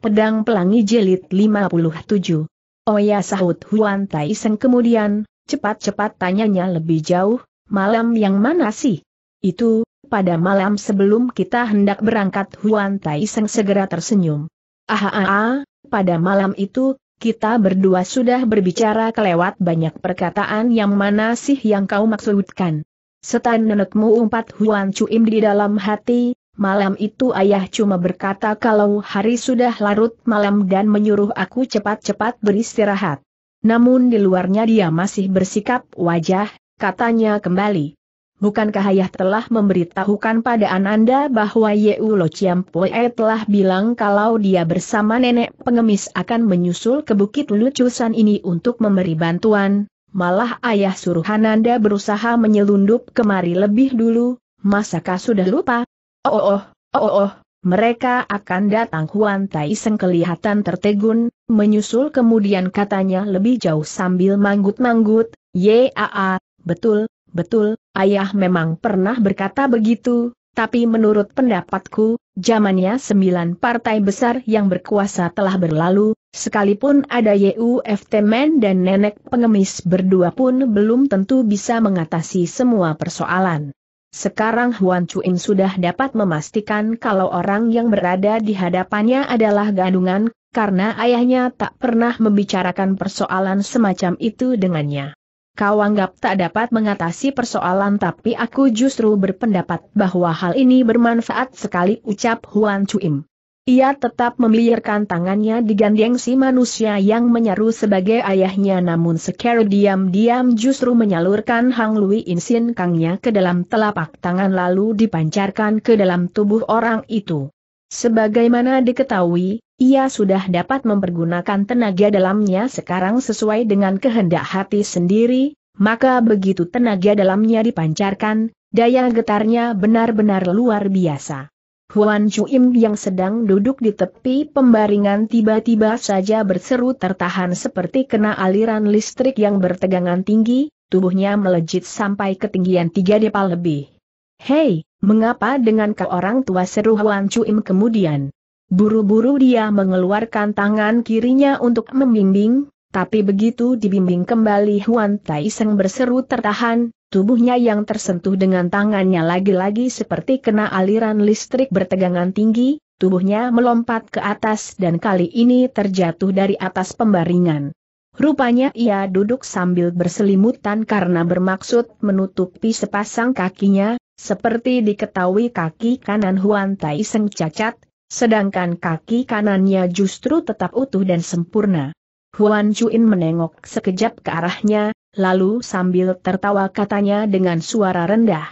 Pedang Pelangi Jelit 57. Oh ya sahut Huan Tai Seng kemudian, cepat-cepat tanyanya lebih jauh, malam yang mana sih? Itu, pada malam sebelum kita hendak berangkat Huan Tai Seng segera tersenyum. Ah, ah, ah, pada malam itu, kita berdua sudah berbicara kelewat banyak perkataan yang mana sih yang kau maksudkan. Setan nenekmu umpat Huan Cuim di dalam hati, Malam itu ayah cuma berkata kalau hari sudah larut malam dan menyuruh aku cepat-cepat beristirahat. Namun di luarnya dia masih bersikap wajah, katanya kembali. Bukankah ayah telah memberitahukan pada Ananda bahwa Yeu Lo Chiampoe telah bilang kalau dia bersama nenek pengemis akan menyusul ke bukit lucusan ini untuk memberi bantuan? Malah ayah suruh Ananda berusaha menyelundup kemari lebih dulu, masakah sudah lupa? Oh, oh oh oh, oh oh, mereka akan datang Huan Tai Seng kelihatan tertegun, menyusul kemudian katanya lebih jauh sambil manggut-manggut, Yaa, betul, betul, ayah memang pernah berkata begitu, tapi menurut pendapatku, zamannya sembilan partai besar yang berkuasa telah berlalu, sekalipun ada YUFT Men dan Nenek Pengemis berdua pun belum tentu bisa mengatasi semua persoalan. Sekarang Huan Chuin sudah dapat memastikan kalau orang yang berada di hadapannya adalah gadungan, karena ayahnya tak pernah membicarakan persoalan semacam itu dengannya. Kau anggap tak dapat mengatasi persoalan tapi aku justru berpendapat bahwa hal ini bermanfaat sekali ucap Huan Chuin. Ia tetap membiarkan tangannya digandeng si manusia yang menyeru sebagai ayahnya namun secara diam-diam justru menyalurkan Hang Lui Insin Kangnya ke dalam telapak tangan lalu dipancarkan ke dalam tubuh orang itu. Sebagaimana diketahui, ia sudah dapat mempergunakan tenaga dalamnya sekarang sesuai dengan kehendak hati sendiri, maka begitu tenaga dalamnya dipancarkan, daya getarnya benar-benar luar biasa. Huan Chiu-im yang sedang duduk di tepi pembaringan tiba-tiba saja berseru tertahan seperti kena aliran listrik yang bertegangan tinggi, tubuhnya melejit sampai ketinggian tiga depal lebih. Hei, mengapa dengan ke orang tua seru Huan Chiu-im kemudian? Buru-buru dia mengeluarkan tangan kirinya untuk membimbing, tapi begitu dibimbing kembali Huan Tai berseru tertahan, tubuhnya yang tersentuh dengan tangannya lagi-lagi seperti kena aliran listrik bertegangan tinggi, tubuhnya melompat ke atas dan kali ini terjatuh dari atas pembaringan. Rupanya ia duduk sambil berselimutan karena bermaksud menutupi sepasang kakinya, seperti diketahui kaki kanan Huan Tai cacat, sedangkan kaki kanannya justru tetap utuh dan sempurna. Huan Chuin menengok sekejap ke arahnya, lalu sambil tertawa katanya dengan suara rendah.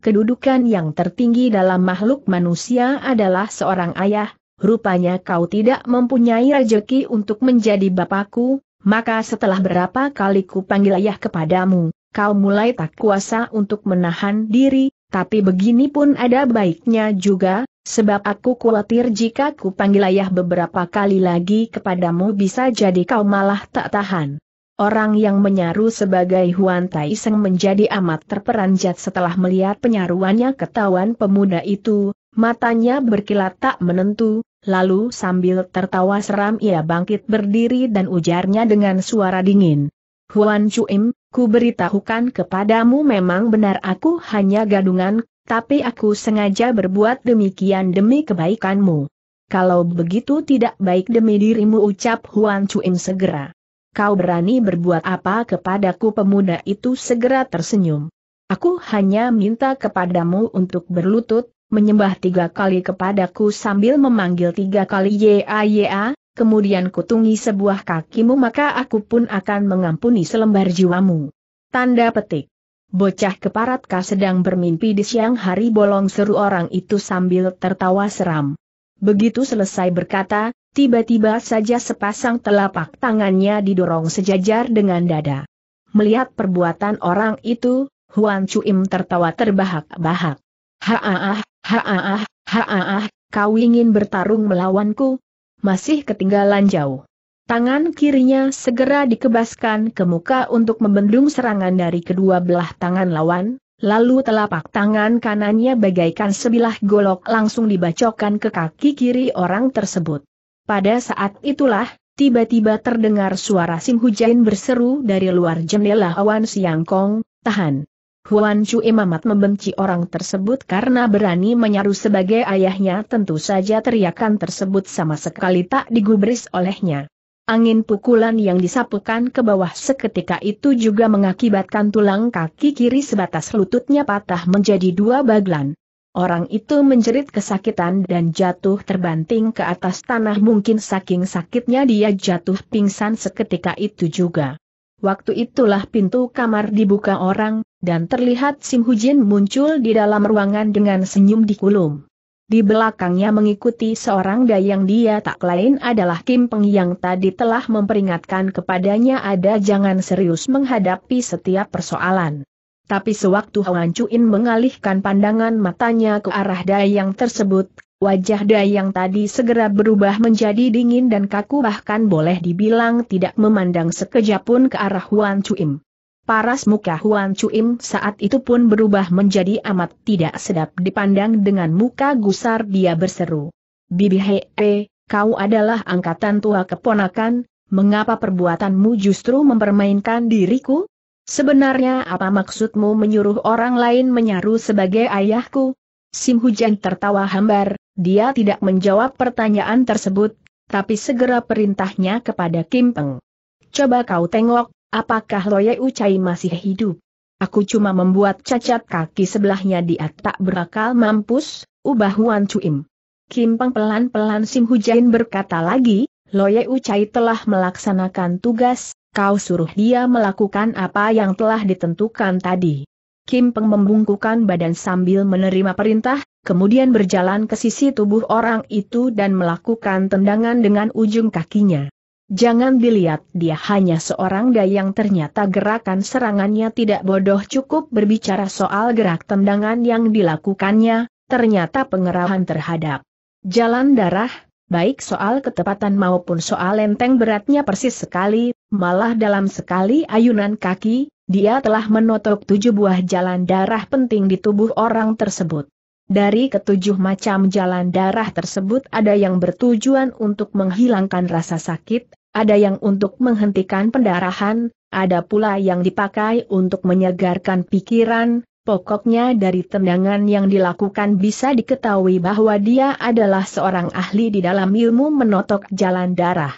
Kedudukan yang tertinggi dalam makhluk manusia adalah seorang ayah, rupanya kau tidak mempunyai rejeki untuk menjadi bapakku, maka setelah berapa kali ku panggil ayah kepadamu, kau mulai tak kuasa untuk menahan diri, tapi begini pun ada baiknya juga, Sebab aku khawatir jika ku panggil ayah beberapa kali lagi kepadamu bisa jadi kau malah tak tahan. Orang yang menyaru sebagai Huan Tai Seng menjadi amat terperanjat setelah melihat penyaruannya ketahuan pemuda itu, matanya berkilat tak menentu, lalu sambil tertawa seram ia bangkit berdiri dan ujarnya dengan suara dingin. Huan Chuim, ku beritahukan kepadamu memang benar aku hanya gadungan, tapi aku sengaja berbuat demikian demi kebaikanmu. Kalau begitu tidak baik demi dirimu ucap Huan Chuin segera. Kau berani berbuat apa kepadaku pemuda itu segera tersenyum. Aku hanya minta kepadamu untuk berlutut, menyembah tiga kali kepadaku sambil memanggil tiga kali Ya Ya, kemudian kutungi sebuah kakimu maka aku pun akan mengampuni selembar jiwamu. Tanda petik. Bocah keparatkah sedang bermimpi di siang hari bolong seru orang itu sambil tertawa seram. Begitu selesai berkata, tiba-tiba saja sepasang telapak tangannya didorong sejajar dengan dada. Melihat perbuatan orang itu, Huan Chuim tertawa terbahak-bahak. Haaah, haaah, haaah, kau ingin bertarung melawanku? Masih ketinggalan jauh. Tangan kirinya segera dikebaskan ke muka untuk membendung serangan dari kedua belah tangan lawan, lalu telapak tangan kanannya bagaikan sebilah golok langsung dibacokkan ke kaki kiri orang tersebut. Pada saat itulah, tiba-tiba terdengar suara Sim Hujain berseru dari luar jendela Huan Siang Kong, tahan. Huan Chu Imamat membenci orang tersebut karena berani menyaru sebagai ayahnya tentu saja teriakan tersebut sama sekali tak digubris olehnya. Angin pukulan yang disapukan ke bawah seketika itu juga mengakibatkan tulang kaki kiri sebatas lututnya patah menjadi dua baglan. Orang itu menjerit kesakitan dan jatuh terbanting ke atas tanah mungkin saking sakitnya dia jatuh pingsan seketika itu juga. Waktu itulah pintu kamar dibuka orang, dan terlihat Sim Hujin muncul di dalam ruangan dengan senyum di kulum. Di belakangnya mengikuti seorang dayang dia tak lain adalah Kim Peng yang tadi telah memperingatkan kepadanya ada jangan serius menghadapi setiap persoalan. Tapi sewaktu Hwan Cuin mengalihkan pandangan matanya ke arah dayang tersebut, wajah dayang tadi segera berubah menjadi dingin dan kaku bahkan boleh dibilang tidak memandang sekejap pun ke arah Huan Chuin. Paras muka Huan Chuim saat itu pun berubah menjadi amat tidak sedap dipandang dengan muka gusar dia berseru. Bibi He Hei, eh, kau adalah angkatan tua keponakan, mengapa perbuatanmu justru mempermainkan diriku? Sebenarnya apa maksudmu menyuruh orang lain menyaru sebagai ayahku? Sim Hujan tertawa hambar, dia tidak menjawab pertanyaan tersebut, tapi segera perintahnya kepada Kim Peng. Coba kau tengok, Apakah Loye Ucai masih hidup? Aku cuma membuat cacat kaki sebelahnya dia tak berakal mampus, ubah Wan Cuim. Kim pelan-pelan Sim Hujain berkata lagi, Loye Ucai telah melaksanakan tugas, kau suruh dia melakukan apa yang telah ditentukan tadi. Kim membungkukan badan sambil menerima perintah, kemudian berjalan ke sisi tubuh orang itu dan melakukan tendangan dengan ujung kakinya. Jangan dilihat dia hanya seorang dayang ternyata gerakan serangannya tidak bodoh cukup berbicara soal gerak tendangan yang dilakukannya, ternyata pengerahan terhadap jalan darah, baik soal ketepatan maupun soal lenteng beratnya persis sekali, malah dalam sekali ayunan kaki, dia telah menotok tujuh buah jalan darah penting di tubuh orang tersebut. Dari ketujuh macam jalan darah tersebut ada yang bertujuan untuk menghilangkan rasa sakit, ada yang untuk menghentikan pendarahan, ada pula yang dipakai untuk menyegarkan pikiran, pokoknya dari tendangan yang dilakukan bisa diketahui bahwa dia adalah seorang ahli di dalam ilmu menotok jalan darah.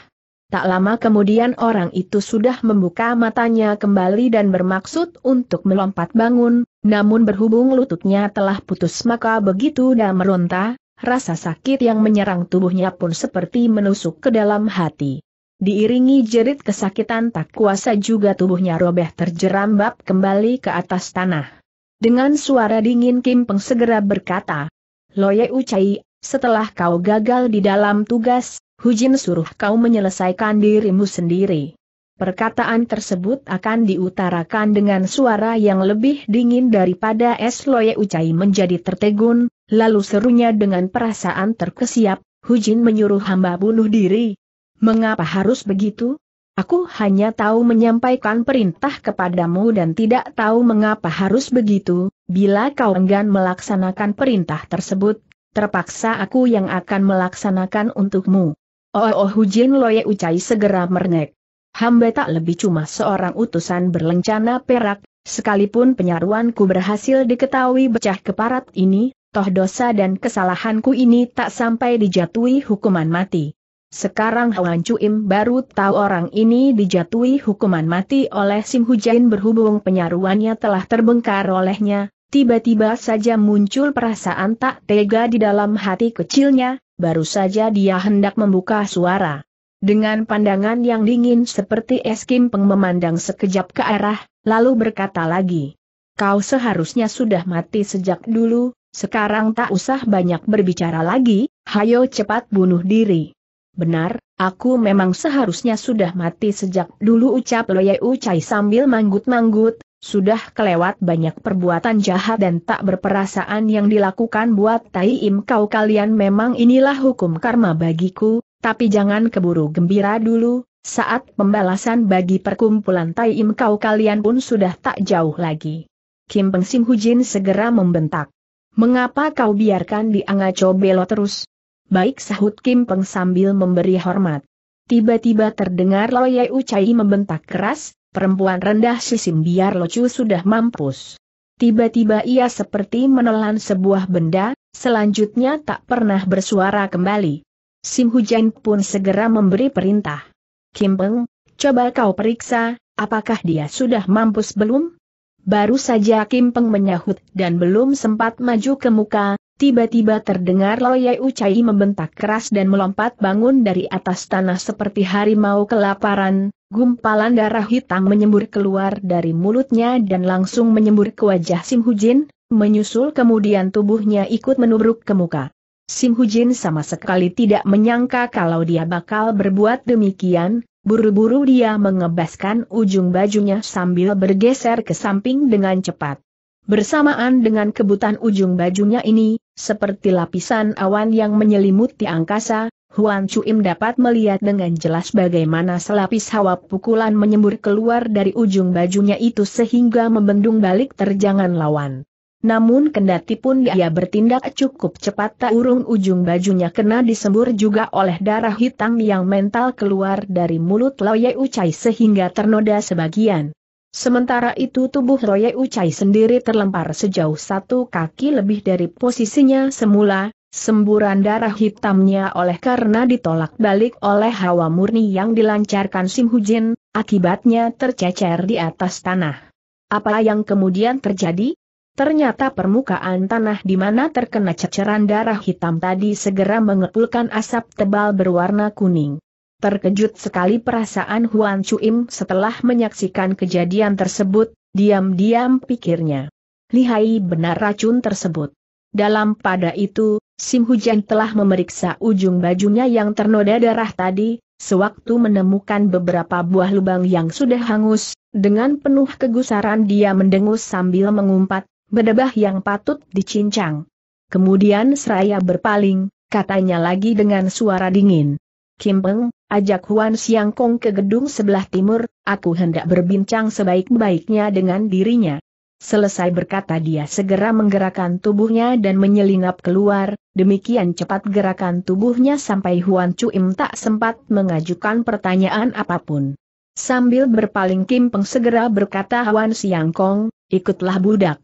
Tak lama kemudian orang itu sudah membuka matanya kembali dan bermaksud untuk melompat bangun, namun berhubung lututnya telah putus maka begitu dia meronta, rasa sakit yang menyerang tubuhnya pun seperti menusuk ke dalam hati. Diiringi jerit kesakitan tak kuasa juga tubuhnya robeh terjerambab kembali ke atas tanah. Dengan suara dingin Kim Peng segera berkata, Loye Ucai, setelah kau gagal di dalam tugas, Hujin suruh kau menyelesaikan dirimu sendiri. Perkataan tersebut akan diutarakan dengan suara yang lebih dingin daripada es loye ucai menjadi tertegun, lalu serunya dengan perasaan terkesiap, Hujin menyuruh hamba bunuh diri. Mengapa harus begitu? Aku hanya tahu menyampaikan perintah kepadamu dan tidak tahu mengapa harus begitu, bila kau enggan melaksanakan perintah tersebut, terpaksa aku yang akan melaksanakan untukmu. Oh, oh Hujin Loye Ucai segera merengek. Hamba tak lebih cuma seorang utusan berlencana perak, sekalipun penyaruanku berhasil diketahui becah keparat ini, toh dosa dan kesalahanku ini tak sampai dijatuhi hukuman mati. Sekarang Hwan Im baru tahu orang ini dijatuhi hukuman mati oleh Sim Hujain berhubung penyaruannya telah terbengkar olehnya, tiba-tiba saja muncul perasaan tak tega di dalam hati kecilnya, baru saja dia hendak membuka suara. Dengan pandangan yang dingin seperti es Kimpeng memandang sekejap ke arah, lalu berkata lagi. Kau seharusnya sudah mati sejak dulu, sekarang tak usah banyak berbicara lagi, hayo cepat bunuh diri. Benar, aku memang seharusnya sudah mati sejak dulu ucap Loye Ucai sambil manggut-manggut, sudah kelewat banyak perbuatan jahat dan tak berperasaan yang dilakukan buat Tai Im kau kalian memang inilah hukum karma bagiku, tapi jangan keburu gembira dulu, saat pembalasan bagi perkumpulan Tai Im kau kalian pun sudah tak jauh lagi. Kim Peng Sim Hujin segera membentak. Mengapa kau biarkan di Angaco Belo terus? Baik sahut Kim Peng sambil memberi hormat. Tiba-tiba terdengar Loye Ucai membentak keras, perempuan rendah sisim biar locu sudah mampus. Tiba-tiba ia seperti menelan sebuah benda, selanjutnya tak pernah bersuara kembali. Sim Hujan pun segera memberi perintah. Kim Peng, coba kau periksa, apakah dia sudah mampus belum? Baru saja Kim Peng menyahut dan belum sempat maju ke muka, Tiba-tiba terdengar Loyai Ucai membentak keras dan melompat bangun dari atas tanah seperti harimau kelaparan, gumpalan darah hitam menyembur keluar dari mulutnya dan langsung menyembur ke wajah Sim Hujin, menyusul kemudian tubuhnya ikut menubruk ke muka. Sim Hujin sama sekali tidak menyangka kalau dia bakal berbuat demikian, buru-buru dia mengebaskan ujung bajunya sambil bergeser ke samping dengan cepat. Bersamaan dengan kebutan ujung bajunya ini, seperti lapisan awan yang menyelimuti angkasa, Huan Chuim dapat melihat dengan jelas bagaimana selapis hawa pukulan menyembur keluar dari ujung bajunya itu sehingga membendung balik terjangan lawan. Namun kendati pun dia bertindak cukup cepat tak urung ujung bajunya kena disembur juga oleh darah hitam yang mental keluar dari mulut Lao Ucai sehingga ternoda sebagian. Sementara itu tubuh Roye Ucai sendiri terlempar sejauh satu kaki lebih dari posisinya semula, semburan darah hitamnya oleh karena ditolak balik oleh hawa murni yang dilancarkan Sim Hujin, akibatnya tercecer di atas tanah. Apa yang kemudian terjadi? Ternyata permukaan tanah di mana terkena ceceran darah hitam tadi segera mengepulkan asap tebal berwarna kuning. Terkejut sekali perasaan Huan Chuim setelah menyaksikan kejadian tersebut, diam-diam pikirnya. Lihai benar racun tersebut. Dalam pada itu, Sim Hujan telah memeriksa ujung bajunya yang ternoda darah tadi, sewaktu menemukan beberapa buah lubang yang sudah hangus, dengan penuh kegusaran dia mendengus sambil mengumpat, bedebah yang patut dicincang. Kemudian seraya berpaling, katanya lagi dengan suara dingin. Kim Peng, ajak Huan Siang Kong ke gedung sebelah timur, aku hendak berbincang sebaik-baiknya dengan dirinya. Selesai berkata dia segera menggerakkan tubuhnya dan menyelinap keluar, demikian cepat gerakan tubuhnya sampai Huan Im tak sempat mengajukan pertanyaan apapun. Sambil berpaling Kim Peng segera berkata Huan Siang Kong, ikutlah budak.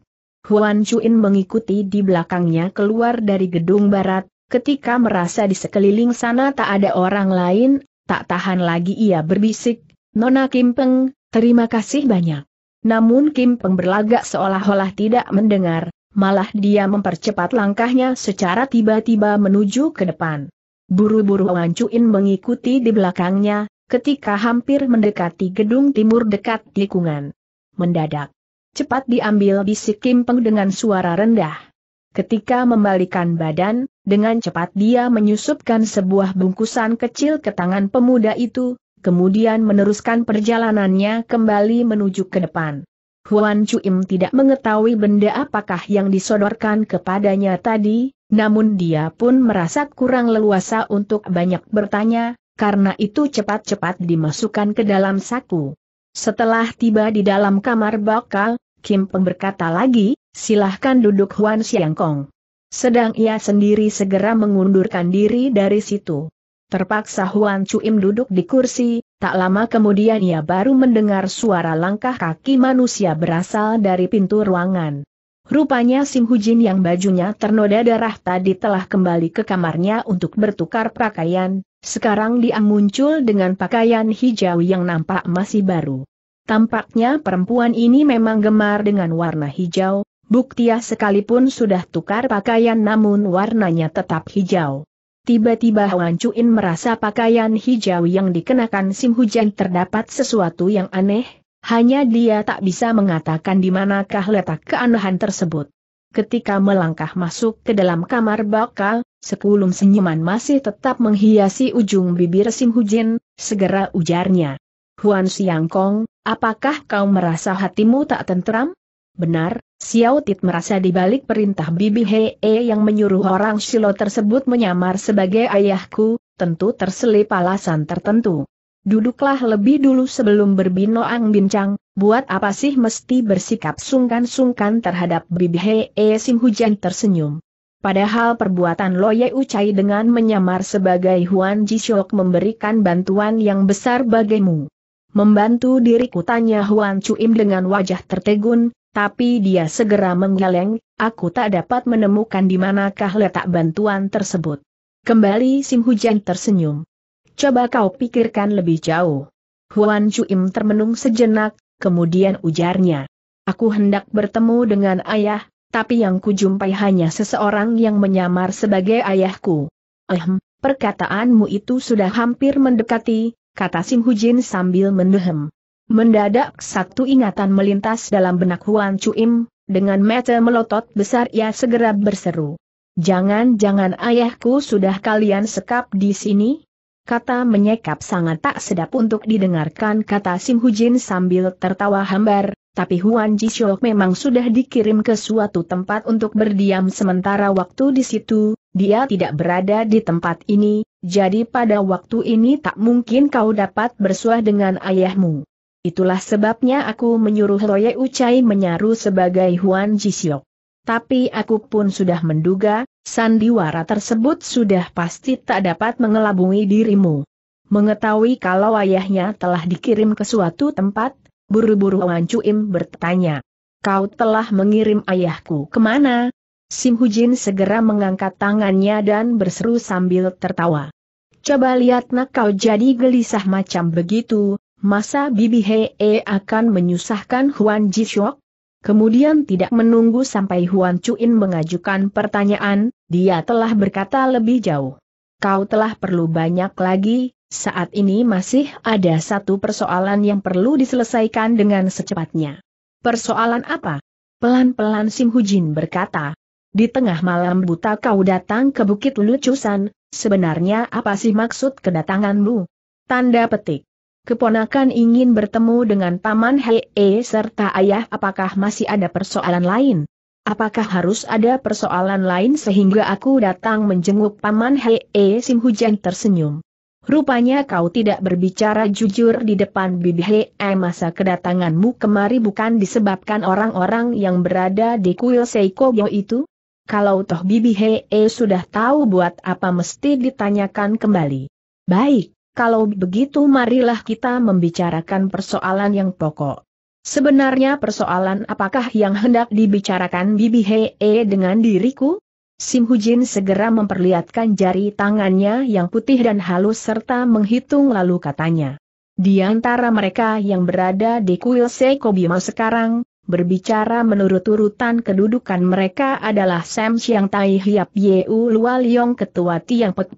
Huan Chuin mengikuti di belakangnya keluar dari gedung barat, Ketika merasa di sekeliling sana tak ada orang lain, Tak tahan lagi ia berbisik, Nona Kim Peng, terima kasih banyak. Namun Kim Peng berlagak seolah-olah tidak mendengar, malah dia mempercepat langkahnya secara tiba-tiba menuju ke depan. Buru-buru Wancuin mengikuti di belakangnya, ketika hampir mendekati gedung timur dekat tikungan. Mendadak. Cepat diambil bisik Kim Peng dengan suara rendah. Ketika membalikan badan, dengan cepat dia menyusupkan sebuah bungkusan kecil ke tangan pemuda itu, kemudian meneruskan perjalanannya kembali menuju ke depan. Huan Chuim tidak mengetahui benda apakah yang disodorkan kepadanya tadi, namun dia pun merasa kurang leluasa untuk banyak bertanya, karena itu cepat-cepat dimasukkan ke dalam saku. Setelah tiba di dalam kamar bakal, Kim Peng berkata lagi, silahkan duduk Huan Xiangkong. Sedang ia sendiri segera mengundurkan diri dari situ. Terpaksa Huan Cuim duduk di kursi, tak lama kemudian ia baru mendengar suara langkah kaki manusia berasal dari pintu ruangan. Rupanya Sim Hujin yang bajunya ternoda darah tadi telah kembali ke kamarnya untuk bertukar pakaian, sekarang dia muncul dengan pakaian hijau yang nampak masih baru. Tampaknya perempuan ini memang gemar dengan warna hijau, Buktia sekalipun sudah tukar pakaian namun warnanya tetap hijau. Tiba-tiba Wan Cuin merasa pakaian hijau yang dikenakan Sim Hujan terdapat sesuatu yang aneh, hanya dia tak bisa mengatakan di manakah letak keanehan tersebut. Ketika melangkah masuk ke dalam kamar bakal, sekulum senyuman masih tetap menghiasi ujung bibir Sim Hujin, segera ujarnya. Huan Siang Kong, apakah kau merasa hatimu tak tentram? Benar, Xiao Tit merasa di balik perintah Bibi Hee yang menyuruh orang Shilo tersebut menyamar sebagai ayahku, tentu terselip alasan tertentu. Duduklah lebih dulu sebelum berbinoang bincang, buat apa sih mesti bersikap sungkan-sungkan terhadap Bibi Hee Sim Hujan tersenyum. Padahal perbuatan Ye Ucai dengan menyamar sebagai Huan Ji Shok memberikan bantuan yang besar bagimu. Membantu diriku tanya Huan Cuim dengan wajah tertegun, tapi dia segera menggeleng, aku tak dapat menemukan di manakah letak bantuan tersebut. Kembali Sim Hujan tersenyum. Coba kau pikirkan lebih jauh. Huan Chuim termenung sejenak, kemudian ujarnya. Aku hendak bertemu dengan ayah, tapi yang kujumpai hanya seseorang yang menyamar sebagai ayahku. Ehm, perkataanmu itu sudah hampir mendekati, kata Sim Hujin sambil mendem. Mendadak satu ingatan melintas dalam benak Huan Chuim, dengan mata melotot besar ia segera berseru. Jangan-jangan ayahku sudah kalian sekap di sini? Kata menyekap sangat tak sedap untuk didengarkan kata Sim Hujin sambil tertawa hambar, tapi Huan Jisho memang sudah dikirim ke suatu tempat untuk berdiam sementara waktu di situ, dia tidak berada di tempat ini, jadi pada waktu ini tak mungkin kau dapat bersuah dengan ayahmu. Itulah sebabnya aku menyuruh Loye Ucai menyaru sebagai Huan Jisiok. Tapi aku pun sudah menduga, sandiwara tersebut sudah pasti tak dapat mengelabui dirimu. Mengetahui kalau ayahnya telah dikirim ke suatu tempat, buru-buru Wan Cuim bertanya. Kau telah mengirim ayahku kemana? Sim Hujin segera mengangkat tangannya dan berseru sambil tertawa. Coba lihat nak kau jadi gelisah macam begitu, Masa Bibi Hee akan menyusahkan Huan Jishok? Kemudian tidak menunggu sampai Huan Chuin mengajukan pertanyaan, dia telah berkata lebih jauh. Kau telah perlu banyak lagi, saat ini masih ada satu persoalan yang perlu diselesaikan dengan secepatnya. Persoalan apa? Pelan-pelan Sim Hujin berkata. Di tengah malam buta kau datang ke Bukit Lucusan, sebenarnya apa sih maksud kedatanganmu? Tanda petik keponakan ingin bertemu dengan Paman Hee serta ayah apakah masih ada persoalan lain? Apakah harus ada persoalan lain sehingga aku datang menjenguk Paman Hee Sim Hujan tersenyum? Rupanya kau tidak berbicara jujur di depan Bibi Hee masa kedatanganmu kemari bukan disebabkan orang-orang yang berada di kuil Seikobyo itu? Kalau toh Bibi Hee sudah tahu buat apa mesti ditanyakan kembali. Baik, kalau begitu marilah kita membicarakan persoalan yang pokok. Sebenarnya persoalan apakah yang hendak dibicarakan Bibi Hee dengan diriku? Sim Hujin segera memperlihatkan jari tangannya yang putih dan halus serta menghitung lalu katanya. Di antara mereka yang berada di kuil Sekobima sekarang, berbicara menurut urutan kedudukan mereka adalah Sam Siang Tai Hiap Yeu Lua Ketua Tiang Pek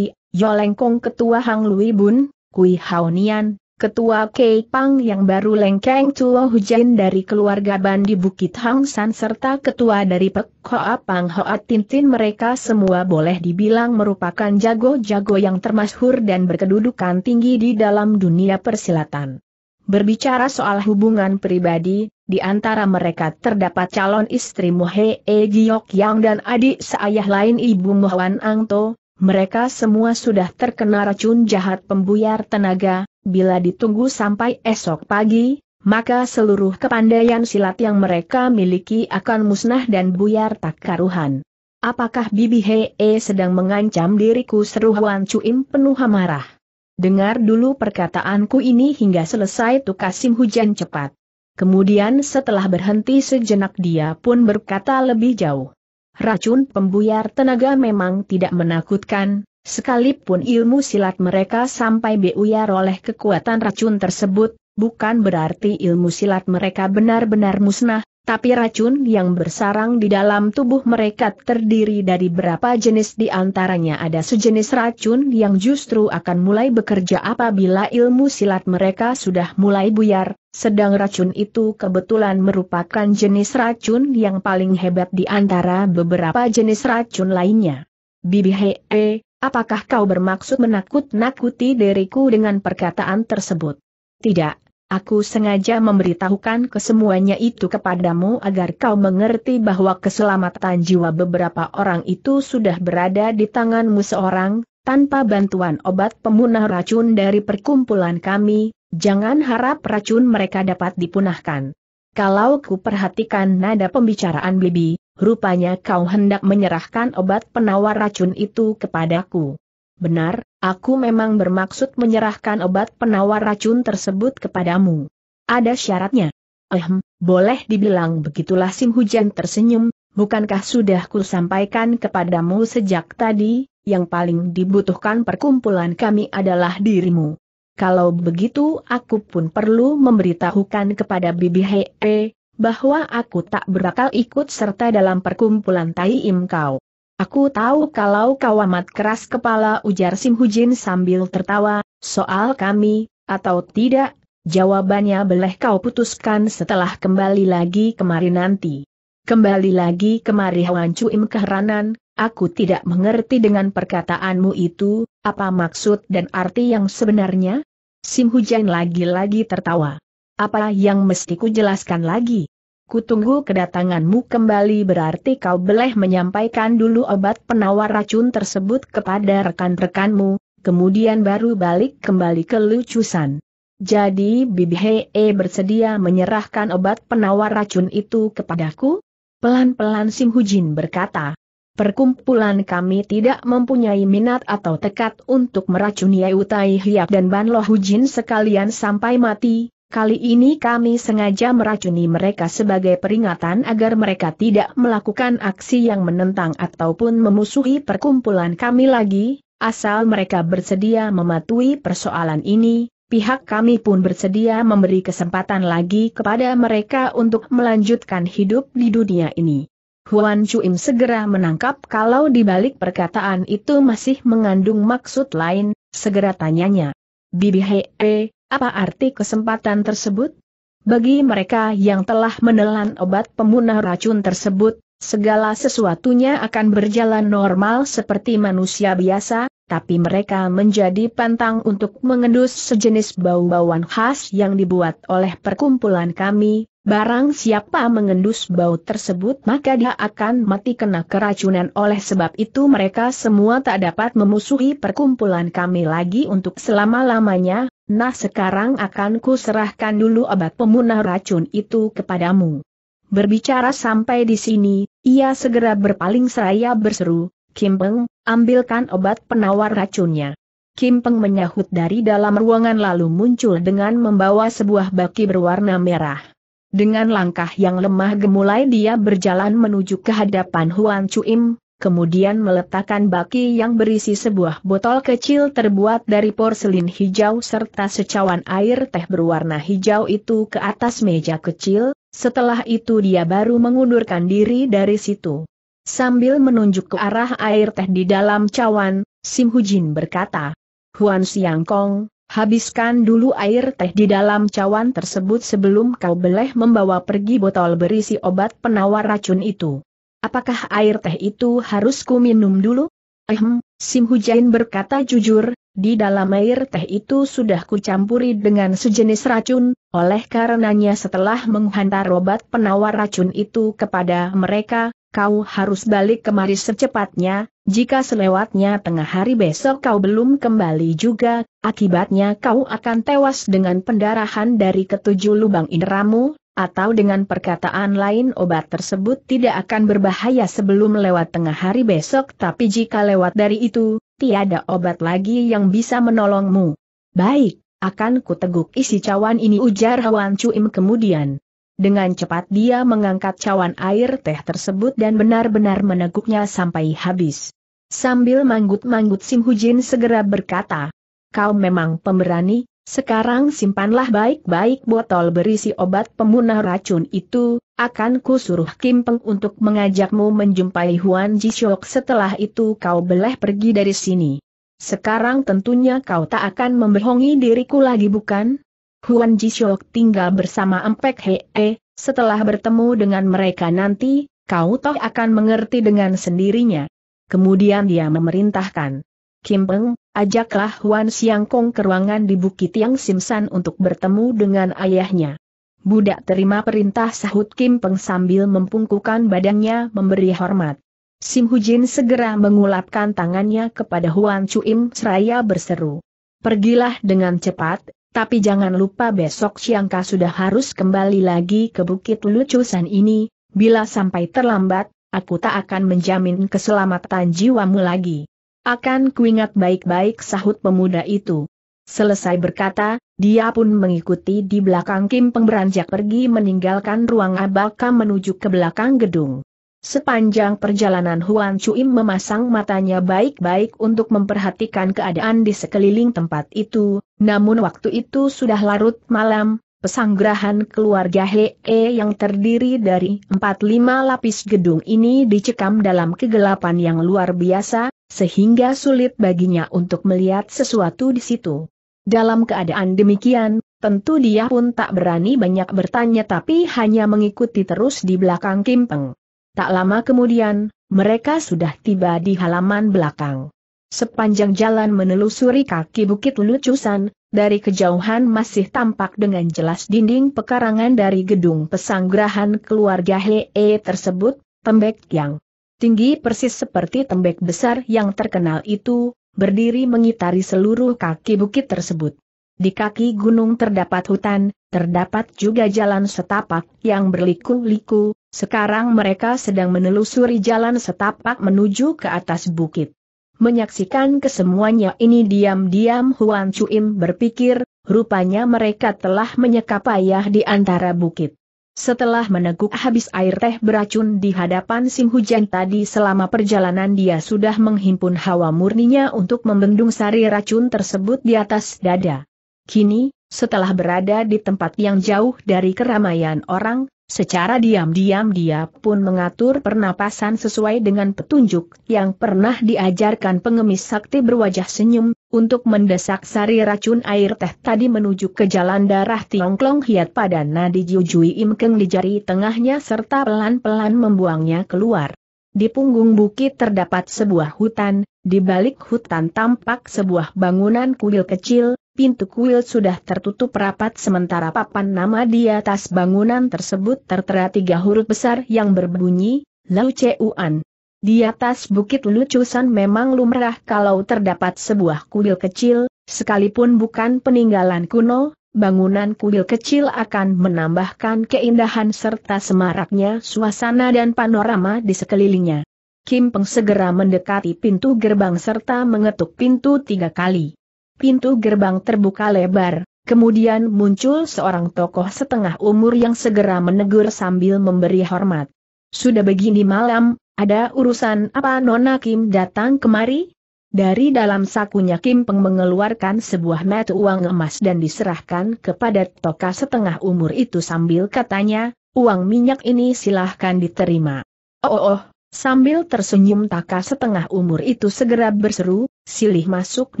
Yolengkong Ketua Hang Lui Bun, Kui Haonian, Ketua Kei Pang yang baru Lengkeng Chuo Hujan dari keluarga Ban di Bukit Hang San serta Ketua dari Pek Hoa Pang Hoa Tintin mereka semua boleh dibilang merupakan jago-jago yang termasyhur dan berkedudukan tinggi di dalam dunia persilatan. Berbicara soal hubungan pribadi, di antara mereka terdapat calon istri Mohe E Yang dan adik seayah lain Ibu Mohan Angto, mereka semua sudah terkena racun jahat pembuyar tenaga, bila ditunggu sampai esok pagi, maka seluruh kepandaian silat yang mereka miliki akan musnah dan buyar tak karuhan. Apakah Bibi Hee sedang mengancam diriku seru Wan Cuim penuh amarah? Dengar dulu perkataanku ini hingga selesai tukasim hujan cepat. Kemudian setelah berhenti sejenak dia pun berkata lebih jauh racun pembuyar tenaga memang tidak menakutkan, sekalipun ilmu silat mereka sampai beuyar oleh kekuatan racun tersebut, bukan berarti ilmu silat mereka benar-benar musnah, tapi racun yang bersarang di dalam tubuh mereka terdiri dari berapa jenis di antaranya ada sejenis racun yang justru akan mulai bekerja apabila ilmu silat mereka sudah mulai buyar, sedang racun itu kebetulan merupakan jenis racun yang paling hebat di antara beberapa jenis racun lainnya. Bibi Hee, eh, apakah kau bermaksud menakut-nakuti diriku dengan perkataan tersebut? Tidak, Aku sengaja memberitahukan kesemuanya itu kepadamu agar kau mengerti bahwa keselamatan jiwa beberapa orang itu sudah berada di tanganmu seorang, tanpa bantuan obat pemunah racun dari perkumpulan kami, jangan harap racun mereka dapat dipunahkan. Kalau ku perhatikan nada pembicaraan Bibi, rupanya kau hendak menyerahkan obat penawar racun itu kepadaku. Benar, aku memang bermaksud menyerahkan obat penawar racun tersebut kepadamu. Ada syaratnya. Ehem, boleh dibilang begitulah Sim Hujan tersenyum, bukankah sudah ku sampaikan kepadamu sejak tadi, yang paling dibutuhkan perkumpulan kami adalah dirimu. Kalau begitu aku pun perlu memberitahukan kepada Bibi Hee, eh, bahwa aku tak berakal ikut serta dalam perkumpulan Tai Im Kau. Aku tahu kalau kau amat keras kepala ujar Sim Hujin sambil tertawa, soal kami, atau tidak, jawabannya boleh kau putuskan setelah kembali lagi kemari nanti. Kembali lagi kemari Huan Im keheranan, aku tidak mengerti dengan perkataanmu itu, apa maksud dan arti yang sebenarnya? Sim Hujin lagi-lagi tertawa. Apa yang mesti ku jelaskan lagi? kutunggu kedatanganmu kembali berarti kau boleh menyampaikan dulu obat penawar racun tersebut kepada rekan-rekanmu, kemudian baru balik kembali ke lucusan. Jadi Bibi Hee bersedia menyerahkan obat penawar racun itu kepadaku? Pelan-pelan Sim Hujin berkata. Perkumpulan kami tidak mempunyai minat atau tekad untuk meracuni Utai Hiap dan Ban Lo Hujin sekalian sampai mati, Kali ini kami sengaja meracuni mereka sebagai peringatan agar mereka tidak melakukan aksi yang menentang ataupun memusuhi perkumpulan kami lagi, asal mereka bersedia mematuhi persoalan ini, pihak kami pun bersedia memberi kesempatan lagi kepada mereka untuk melanjutkan hidup di dunia ini. Huan Chuim segera menangkap kalau di balik perkataan itu masih mengandung maksud lain, segera tanyanya. Bibi Hei, apa arti kesempatan tersebut? Bagi mereka yang telah menelan obat pemunah racun tersebut, segala sesuatunya akan berjalan normal seperti manusia biasa, tapi mereka menjadi pantang untuk mengendus sejenis bau-bauan khas yang dibuat oleh perkumpulan kami, barang siapa mengendus bau tersebut maka dia akan mati kena keracunan oleh sebab itu mereka semua tak dapat memusuhi perkumpulan kami lagi untuk selama-lamanya, Nah sekarang akan ku serahkan dulu obat pemunah racun itu kepadamu. Berbicara sampai di sini, ia segera berpaling seraya berseru, Kim Peng, ambilkan obat penawar racunnya. Kim Peng menyahut dari dalam ruangan lalu muncul dengan membawa sebuah baki berwarna merah. Dengan langkah yang lemah gemulai dia berjalan menuju ke hadapan Huan Chuim, kemudian meletakkan baki yang berisi sebuah botol kecil terbuat dari porselin hijau serta secawan air teh berwarna hijau itu ke atas meja kecil, setelah itu dia baru mengundurkan diri dari situ. Sambil menunjuk ke arah air teh di dalam cawan, Sim Hujin berkata, Huan Siang Kong, habiskan dulu air teh di dalam cawan tersebut sebelum kau beleh membawa pergi botol berisi obat penawar racun itu. Apakah air teh itu harus ku minum dulu? Ehm, Sim Hujain berkata jujur, di dalam air teh itu sudah kucampuri dengan sejenis racun, oleh karenanya setelah menghantar obat penawar racun itu kepada mereka, kau harus balik kemari secepatnya, jika selewatnya tengah hari besok kau belum kembali juga, akibatnya kau akan tewas dengan pendarahan dari ketujuh lubang indramu, atau dengan perkataan lain obat tersebut tidak akan berbahaya sebelum lewat tengah hari besok tapi jika lewat dari itu, tiada obat lagi yang bisa menolongmu. Baik, akan kuteguk isi cawan ini ujar hwan Cuim kemudian. Dengan cepat dia mengangkat cawan air teh tersebut dan benar-benar meneguknya sampai habis. Sambil manggut-manggut Sim Hujin segera berkata, Kau memang pemberani, sekarang simpanlah baik-baik botol berisi obat pemunah racun itu, akan kusuruh Kim Peng untuk mengajakmu menjumpai Huan Ji Shok setelah itu kau belah pergi dari sini. Sekarang tentunya kau tak akan membohongi diriku lagi bukan? Huan Ji Shok tinggal bersama Empek Hee, setelah bertemu dengan mereka nanti, kau toh akan mengerti dengan sendirinya. Kemudian dia memerintahkan. Kim Peng, ajaklah Huan Siangkong ke ruangan di Bukit Yang Simsan untuk bertemu dengan ayahnya. Budak terima perintah sahut Kim Peng sambil mempungkukan badannya memberi hormat. Sim Hujin segera mengulapkan tangannya kepada Huan Chuim seraya berseru. Pergilah dengan cepat, tapi jangan lupa besok Siangka sudah harus kembali lagi ke Bukit Lucusan ini, bila sampai terlambat, aku tak akan menjamin keselamatan jiwamu lagi. Akan kuingat baik-baik sahut pemuda itu. Selesai berkata, dia pun mengikuti di belakang Kim Peng beranjak pergi meninggalkan ruang abaka menuju ke belakang gedung. Sepanjang perjalanan Huan Chuim memasang matanya baik-baik untuk memperhatikan keadaan di sekeliling tempat itu, namun waktu itu sudah larut malam, Pesanggrahan keluarga Hee yang terdiri dari empat lima lapis gedung ini dicekam dalam kegelapan yang luar biasa, sehingga sulit baginya untuk melihat sesuatu di situ. Dalam keadaan demikian, tentu dia pun tak berani banyak bertanya tapi hanya mengikuti terus di belakang Kim Peng. Tak lama kemudian, mereka sudah tiba di halaman belakang. Sepanjang jalan menelusuri kaki bukit lucusan, dari kejauhan masih tampak dengan jelas dinding pekarangan dari gedung pesanggrahan keluarga Hee tersebut, Pembek yang tinggi persis seperti tembek besar yang terkenal itu, berdiri mengitari seluruh kaki bukit tersebut. Di kaki gunung terdapat hutan, terdapat juga jalan setapak yang berliku-liku, sekarang mereka sedang menelusuri jalan setapak menuju ke atas bukit. Menyaksikan kesemuanya ini diam-diam Huan Chuim berpikir, rupanya mereka telah menyekap ayah di antara bukit. Setelah meneguk habis air teh beracun di hadapan Sim Hujan tadi selama perjalanan dia sudah menghimpun hawa murninya untuk membendung sari racun tersebut di atas dada. Kini, setelah berada di tempat yang jauh dari keramaian orang, secara diam-diam dia pun mengatur pernapasan sesuai dengan petunjuk yang pernah diajarkan pengemis sakti berwajah senyum, untuk mendesak sari racun air teh tadi menuju ke jalan darah Tiongklong Hiat pada nadi Jujui Im di jari tengahnya serta pelan-pelan membuangnya keluar. Di punggung bukit terdapat sebuah hutan, di balik hutan tampak sebuah bangunan kuil kecil, pintu kuil sudah tertutup rapat sementara papan nama di atas bangunan tersebut tertera tiga huruf besar yang berbunyi, Lau Cuan. Di atas bukit lucusan memang lumrah kalau terdapat sebuah kuil kecil, sekalipun bukan peninggalan kuno, bangunan kuil kecil akan menambahkan keindahan serta semaraknya suasana dan panorama di sekelilingnya. Kim Peng segera mendekati pintu gerbang serta mengetuk pintu tiga kali. Pintu gerbang terbuka lebar, Kemudian muncul seorang tokoh setengah umur yang segera menegur sambil memberi hormat. Sudah begini malam, ada urusan apa Nona Kim datang kemari? Dari dalam sakunya Kim Peng mengeluarkan sebuah mata uang emas dan diserahkan kepada toka setengah umur itu sambil katanya, uang minyak ini silahkan diterima. Oh oh, oh. sambil tersenyum Toka setengah umur itu segera berseru, silih masuk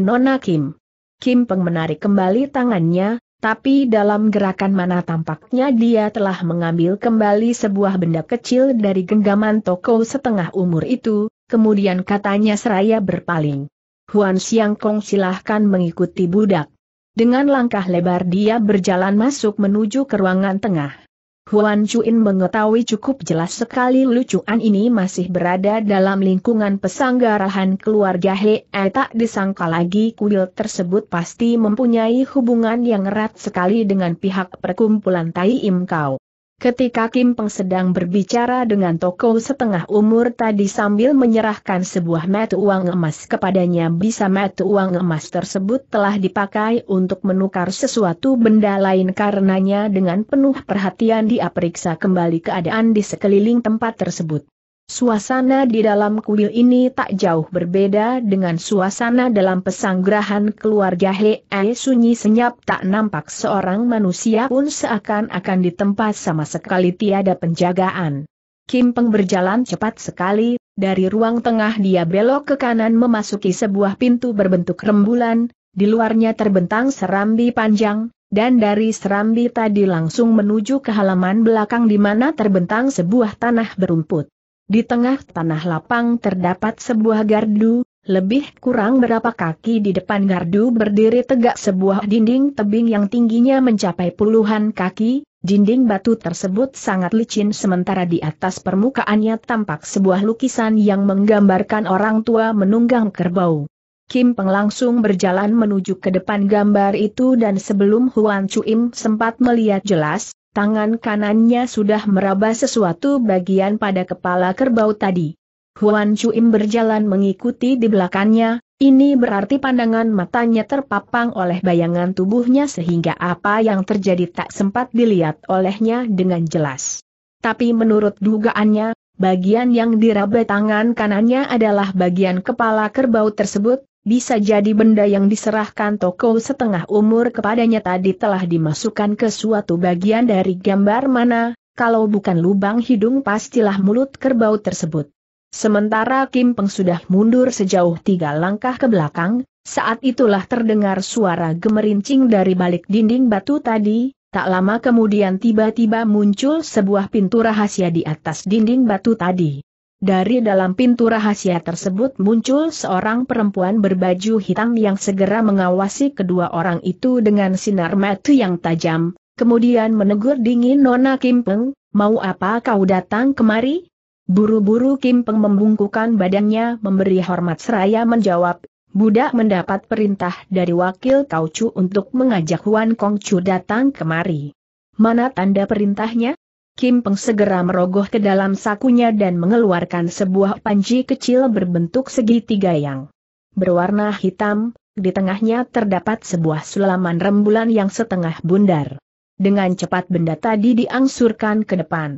Nona Kim. Kim Peng menarik kembali tangannya, tapi dalam gerakan mana tampaknya dia telah mengambil kembali sebuah benda kecil dari genggaman toko setengah umur itu, kemudian katanya seraya berpaling. Huan Siang Kong silahkan mengikuti budak. Dengan langkah lebar dia berjalan masuk menuju ke ruangan tengah. Huan Chuin mengetahui cukup jelas sekali lucuan ini masih berada dalam lingkungan pesanggarahan keluarga He e, tak disangka lagi kuil tersebut pasti mempunyai hubungan yang erat sekali dengan pihak perkumpulan Tai Im Kau. Ketika Kim Peng sedang berbicara dengan toko setengah umur tadi sambil menyerahkan sebuah met uang emas kepadanya bisa met uang emas tersebut telah dipakai untuk menukar sesuatu benda lain karenanya dengan penuh perhatian dia periksa kembali keadaan di sekeliling tempat tersebut. Suasana di dalam kuil ini tak jauh berbeda dengan suasana dalam pesanggrahan keluarga Hei sunyi senyap tak nampak seorang manusia pun seakan-akan di sama sekali tiada penjagaan. Kim Peng berjalan cepat sekali, dari ruang tengah dia belok ke kanan memasuki sebuah pintu berbentuk rembulan, di luarnya terbentang serambi panjang, dan dari serambi tadi langsung menuju ke halaman belakang di mana terbentang sebuah tanah berumput. Di tengah tanah lapang terdapat sebuah gardu, lebih kurang berapa kaki di depan gardu berdiri tegak sebuah dinding tebing yang tingginya mencapai puluhan kaki, dinding batu tersebut sangat licin sementara di atas permukaannya tampak sebuah lukisan yang menggambarkan orang tua menunggang kerbau. Kim Peng langsung berjalan menuju ke depan gambar itu dan sebelum Huan Chuim sempat melihat jelas, tangan kanannya sudah meraba sesuatu bagian pada kepala kerbau tadi. Huan Chuim berjalan mengikuti di belakangnya, ini berarti pandangan matanya terpapang oleh bayangan tubuhnya sehingga apa yang terjadi tak sempat dilihat olehnya dengan jelas. Tapi menurut dugaannya, bagian yang diraba tangan kanannya adalah bagian kepala kerbau tersebut, bisa jadi benda yang diserahkan toko setengah umur kepadanya tadi telah dimasukkan ke suatu bagian dari gambar mana, kalau bukan lubang hidung pastilah mulut kerbau tersebut. Sementara Kim Peng sudah mundur sejauh tiga langkah ke belakang, saat itulah terdengar suara gemerincing dari balik dinding batu tadi, tak lama kemudian tiba-tiba muncul sebuah pintu rahasia di atas dinding batu tadi. Dari dalam pintu rahasia tersebut muncul seorang perempuan berbaju hitam yang segera mengawasi kedua orang itu dengan sinar mata yang tajam, kemudian menegur dingin Nona Kimpeng, mau apa kau datang kemari? Buru-buru Kimpeng membungkukan badannya memberi hormat seraya menjawab, budak mendapat perintah dari wakil Kaucu untuk mengajak Kong Kongcu datang kemari. Mana tanda perintahnya? Kim Peng segera merogoh ke dalam sakunya dan mengeluarkan sebuah panji kecil berbentuk segitiga yang berwarna hitam, di tengahnya terdapat sebuah sulaman rembulan yang setengah bundar. Dengan cepat benda tadi diangsurkan ke depan.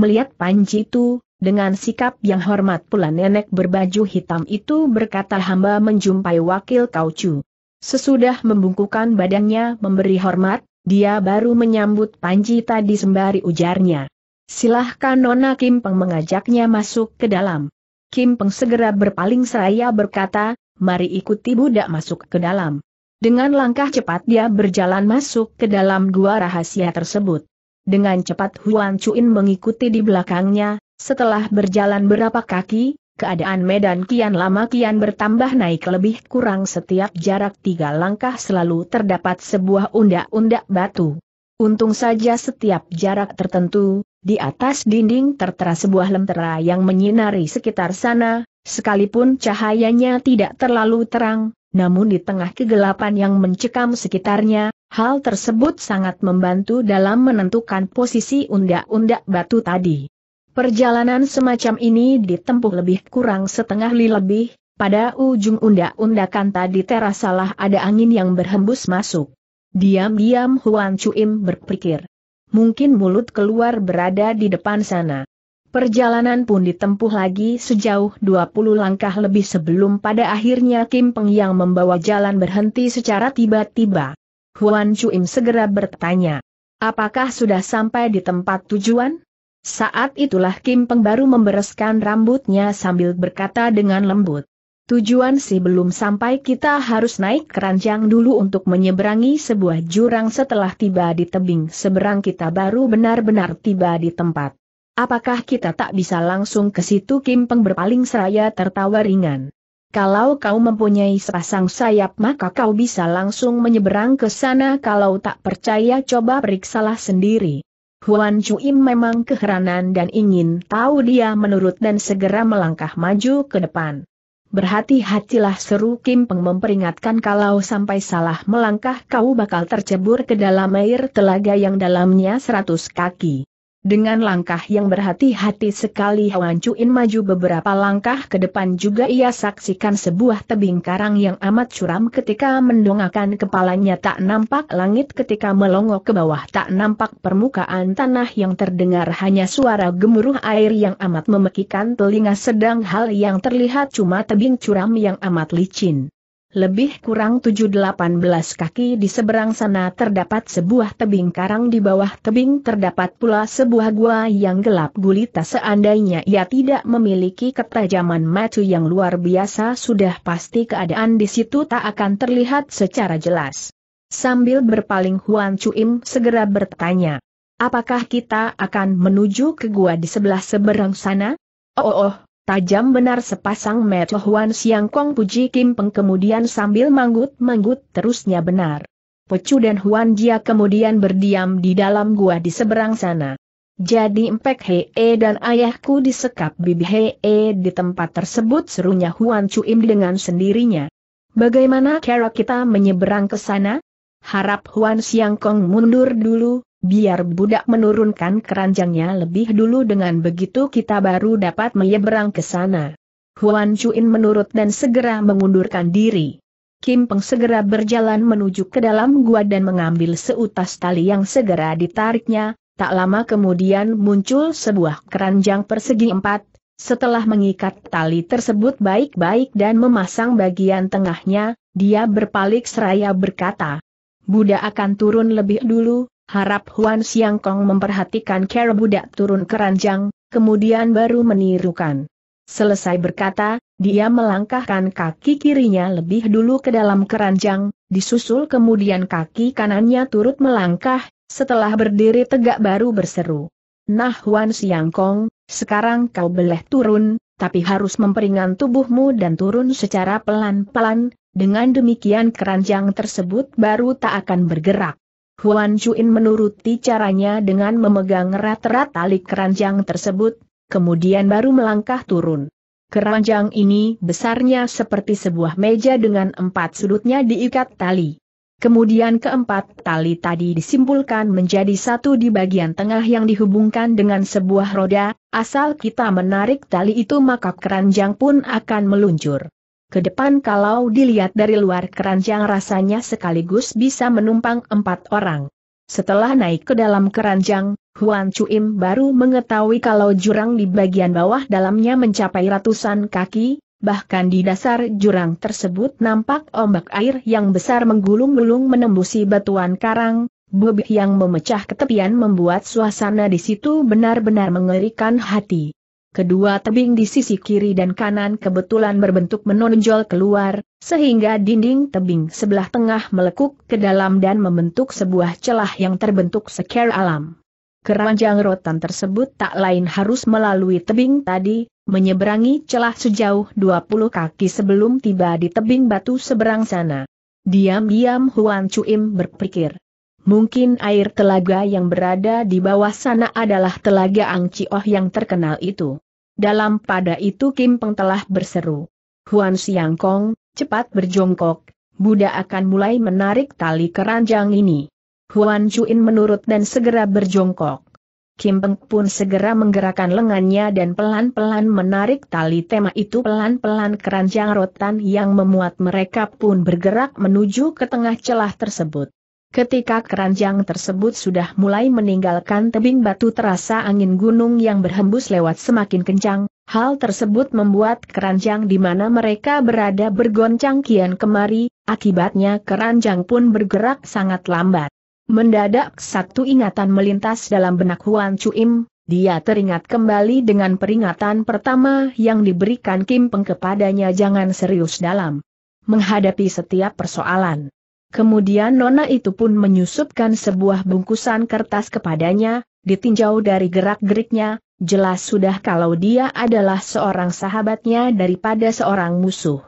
Melihat panji itu, dengan sikap yang hormat pula nenek berbaju hitam itu berkata hamba menjumpai wakil kaucu. Sesudah membungkukan badannya memberi hormat, dia baru menyambut Panji tadi sembari ujarnya. Silahkan Nona Kim Peng mengajaknya masuk ke dalam. Kim Peng segera berpaling seraya berkata, mari ikuti budak masuk ke dalam. Dengan langkah cepat dia berjalan masuk ke dalam gua rahasia tersebut. Dengan cepat Huan Chuin mengikuti di belakangnya, setelah berjalan berapa kaki, Keadaan medan kian lama kian bertambah naik lebih kurang setiap jarak tiga langkah selalu terdapat sebuah undak-undak batu. Untung saja setiap jarak tertentu, di atas dinding tertera sebuah lentera yang menyinari sekitar sana, sekalipun cahayanya tidak terlalu terang, namun di tengah kegelapan yang mencekam sekitarnya, hal tersebut sangat membantu dalam menentukan posisi undak-undak batu tadi. Perjalanan semacam ini ditempuh lebih kurang setengah li lebih, pada ujung undak-undakan tadi terasalah ada angin yang berhembus masuk. Diam-diam Huan Chuim berpikir. Mungkin mulut keluar berada di depan sana. Perjalanan pun ditempuh lagi sejauh 20 langkah lebih sebelum pada akhirnya Kim Peng yang membawa jalan berhenti secara tiba-tiba. Huan Chuim segera bertanya. Apakah sudah sampai di tempat tujuan? Saat itulah Kim Peng baru membereskan rambutnya sambil berkata dengan lembut. Tujuan sih belum sampai kita harus naik keranjang dulu untuk menyeberangi sebuah jurang setelah tiba di tebing seberang kita baru benar-benar tiba di tempat. Apakah kita tak bisa langsung ke situ Kim Peng berpaling seraya tertawa ringan. Kalau kau mempunyai sepasang sayap maka kau bisa langsung menyeberang ke sana kalau tak percaya coba periksalah sendiri. Huan Chuim memang keheranan dan ingin tahu dia menurut dan segera melangkah maju ke depan. Berhati-hatilah seru Kim Peng memperingatkan kalau sampai salah melangkah kau bakal tercebur ke dalam air telaga yang dalamnya seratus kaki. Dengan langkah yang berhati-hati sekali Huan Cuin maju beberapa langkah ke depan juga ia saksikan sebuah tebing karang yang amat curam ketika mendongakkan kepalanya tak nampak langit ketika melongo ke bawah tak nampak permukaan tanah yang terdengar hanya suara gemuruh air yang amat memekikan telinga sedang hal yang terlihat cuma tebing curam yang amat licin. Lebih kurang 7-18 kaki di seberang sana terdapat sebuah tebing karang di bawah tebing terdapat pula sebuah gua yang gelap gulita seandainya ia tidak memiliki ketajaman macu yang luar biasa sudah pasti keadaan di situ tak akan terlihat secara jelas. Sambil berpaling Huan Chuim segera bertanya, apakah kita akan menuju ke gua di sebelah seberang sana? Oh, oh, oh Tajam benar sepasang mata Huan Siang Kong puji Kim Peng kemudian sambil manggut-manggut terusnya benar. Pecu dan Huan Jia kemudian berdiam di dalam gua di seberang sana. Jadi Empek Hee dan ayahku disekap Bibi Hee di tempat tersebut serunya Huan Im dengan sendirinya. Bagaimana cara kita menyeberang ke sana? Harap Huan Siang Kong mundur dulu, Biar budak menurunkan keranjangnya lebih dulu dengan begitu kita baru dapat menyeberang ke sana. Huan Chuin menurut dan segera mengundurkan diri. Kim Peng segera berjalan menuju ke dalam gua dan mengambil seutas tali yang segera ditariknya, tak lama kemudian muncul sebuah keranjang persegi empat, setelah mengikat tali tersebut baik-baik dan memasang bagian tengahnya, dia berpalik seraya berkata, Buddha akan turun lebih dulu, Harap Huan Siangkong memperhatikan cara budak turun keranjang, kemudian baru menirukan. Selesai berkata, dia melangkahkan kaki kirinya lebih dulu ke dalam keranjang, disusul kemudian kaki kanannya turut melangkah, setelah berdiri tegak baru berseru. Nah Huan Siangkong, sekarang kau boleh turun, tapi harus memperingan tubuhmu dan turun secara pelan-pelan, dengan demikian keranjang tersebut baru tak akan bergerak. Huan Chuin menuruti caranya dengan memegang erat-erat tali keranjang tersebut, kemudian baru melangkah turun. Keranjang ini besarnya seperti sebuah meja dengan empat sudutnya diikat tali. Kemudian keempat tali tadi disimpulkan menjadi satu di bagian tengah yang dihubungkan dengan sebuah roda, asal kita menarik tali itu maka keranjang pun akan meluncur. Ke depan kalau dilihat dari luar keranjang rasanya sekaligus bisa menumpang empat orang. Setelah naik ke dalam keranjang, Huan Chuim baru mengetahui kalau jurang di bagian bawah dalamnya mencapai ratusan kaki, bahkan di dasar jurang tersebut nampak ombak air yang besar menggulung-gulung menembusi batuan karang, bebih yang memecah ketepian membuat suasana di situ benar-benar mengerikan hati kedua tebing di sisi kiri dan kanan kebetulan berbentuk menonjol keluar, sehingga dinding tebing sebelah tengah melekuk ke dalam dan membentuk sebuah celah yang terbentuk secara alam. Keranjang rotan tersebut tak lain harus melalui tebing tadi, menyeberangi celah sejauh 20 kaki sebelum tiba di tebing batu seberang sana. Diam-diam Huan Chuim berpikir. Mungkin air telaga yang berada di bawah sana adalah telaga Ang Angcioh yang terkenal itu. Dalam pada itu Kim Peng telah berseru. Huan Siang Kong, cepat berjongkok, Buddha akan mulai menarik tali keranjang ini. Huan Chuin menurut dan segera berjongkok. Kim Peng pun segera menggerakkan lengannya dan pelan-pelan menarik tali tema itu pelan-pelan keranjang rotan yang memuat mereka pun bergerak menuju ke tengah celah tersebut. Ketika keranjang tersebut sudah mulai meninggalkan tebing batu terasa angin gunung yang berhembus lewat semakin kencang, hal tersebut membuat keranjang di mana mereka berada bergoncang kian kemari, akibatnya keranjang pun bergerak sangat lambat. Mendadak satu ingatan melintas dalam benak Huan Chuim, dia teringat kembali dengan peringatan pertama yang diberikan Kim Peng kepadanya jangan serius dalam menghadapi setiap persoalan. Kemudian nona itu pun menyusupkan sebuah bungkusan kertas kepadanya, ditinjau dari gerak-geriknya, jelas sudah kalau dia adalah seorang sahabatnya daripada seorang musuh.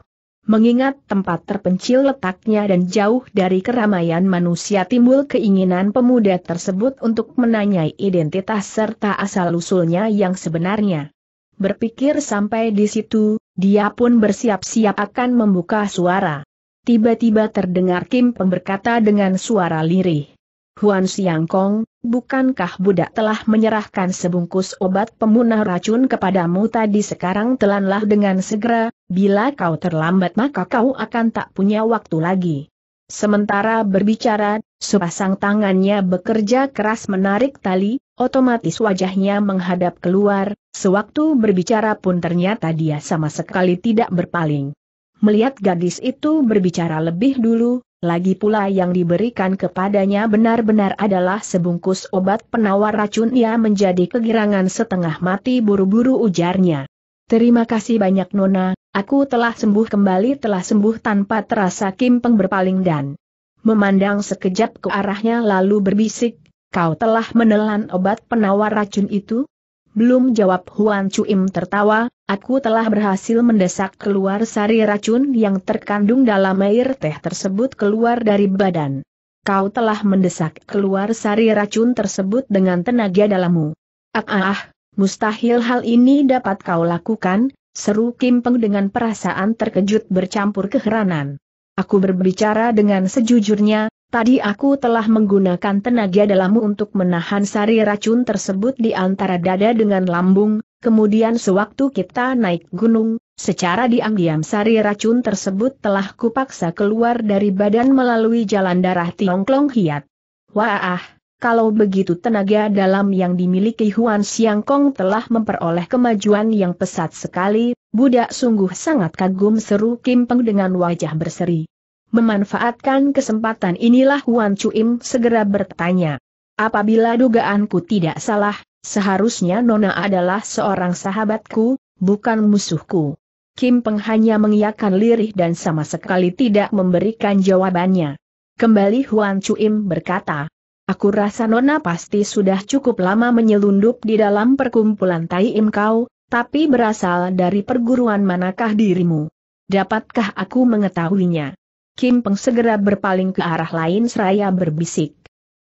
Mengingat tempat terpencil letaknya dan jauh dari keramaian manusia timbul keinginan pemuda tersebut untuk menanyai identitas serta asal-usulnya yang sebenarnya. Berpikir sampai di situ, dia pun bersiap-siap akan membuka suara. Tiba-tiba terdengar Kim Peng berkata dengan suara lirih. Huan Siang Kong, bukankah budak telah menyerahkan sebungkus obat pemunah racun kepadamu tadi sekarang telanlah dengan segera, bila kau terlambat maka kau akan tak punya waktu lagi. Sementara berbicara, sepasang tangannya bekerja keras menarik tali, otomatis wajahnya menghadap keluar, sewaktu berbicara pun ternyata dia sama sekali tidak berpaling. Melihat gadis itu berbicara lebih dulu, lagi pula yang diberikan kepadanya benar-benar adalah sebungkus obat penawar racun ia menjadi kegirangan setengah mati buru-buru ujarnya. Terima kasih banyak Nona, aku telah sembuh kembali telah sembuh tanpa terasa Kim Peng berpaling dan memandang sekejap ke arahnya lalu berbisik, kau telah menelan obat penawar racun itu? Belum jawab Huan Cuim tertawa, aku telah berhasil mendesak keluar sari racun yang terkandung dalam air teh tersebut keluar dari badan. Kau telah mendesak keluar sari racun tersebut dengan tenaga dalammu. Ah, ah, ah mustahil hal ini dapat kau lakukan, seru Kim Peng dengan perasaan terkejut bercampur keheranan. Aku berbicara dengan sejujurnya, Tadi aku telah menggunakan tenaga dalammu untuk menahan sari racun tersebut di antara dada dengan lambung, kemudian sewaktu kita naik gunung, secara diam-diam sari racun tersebut telah kupaksa keluar dari badan melalui jalan darah Tiongklong Hiat. Wah, kalau begitu tenaga dalam yang dimiliki Huan Xiangkong telah memperoleh kemajuan yang pesat sekali, budak sungguh sangat kagum seru Kim Peng dengan wajah berseri. Memanfaatkan kesempatan inilah Huan Chuim segera bertanya. Apabila dugaanku tidak salah, seharusnya Nona adalah seorang sahabatku, bukan musuhku. Kim Peng hanya mengiyakan lirih dan sama sekali tidak memberikan jawabannya. Kembali Huan Chuim berkata, Aku rasa Nona pasti sudah cukup lama menyelundup di dalam perkumpulan Tai Im kau, tapi berasal dari perguruan manakah dirimu? Dapatkah aku mengetahuinya? Kim Peng segera berpaling ke arah lain seraya berbisik.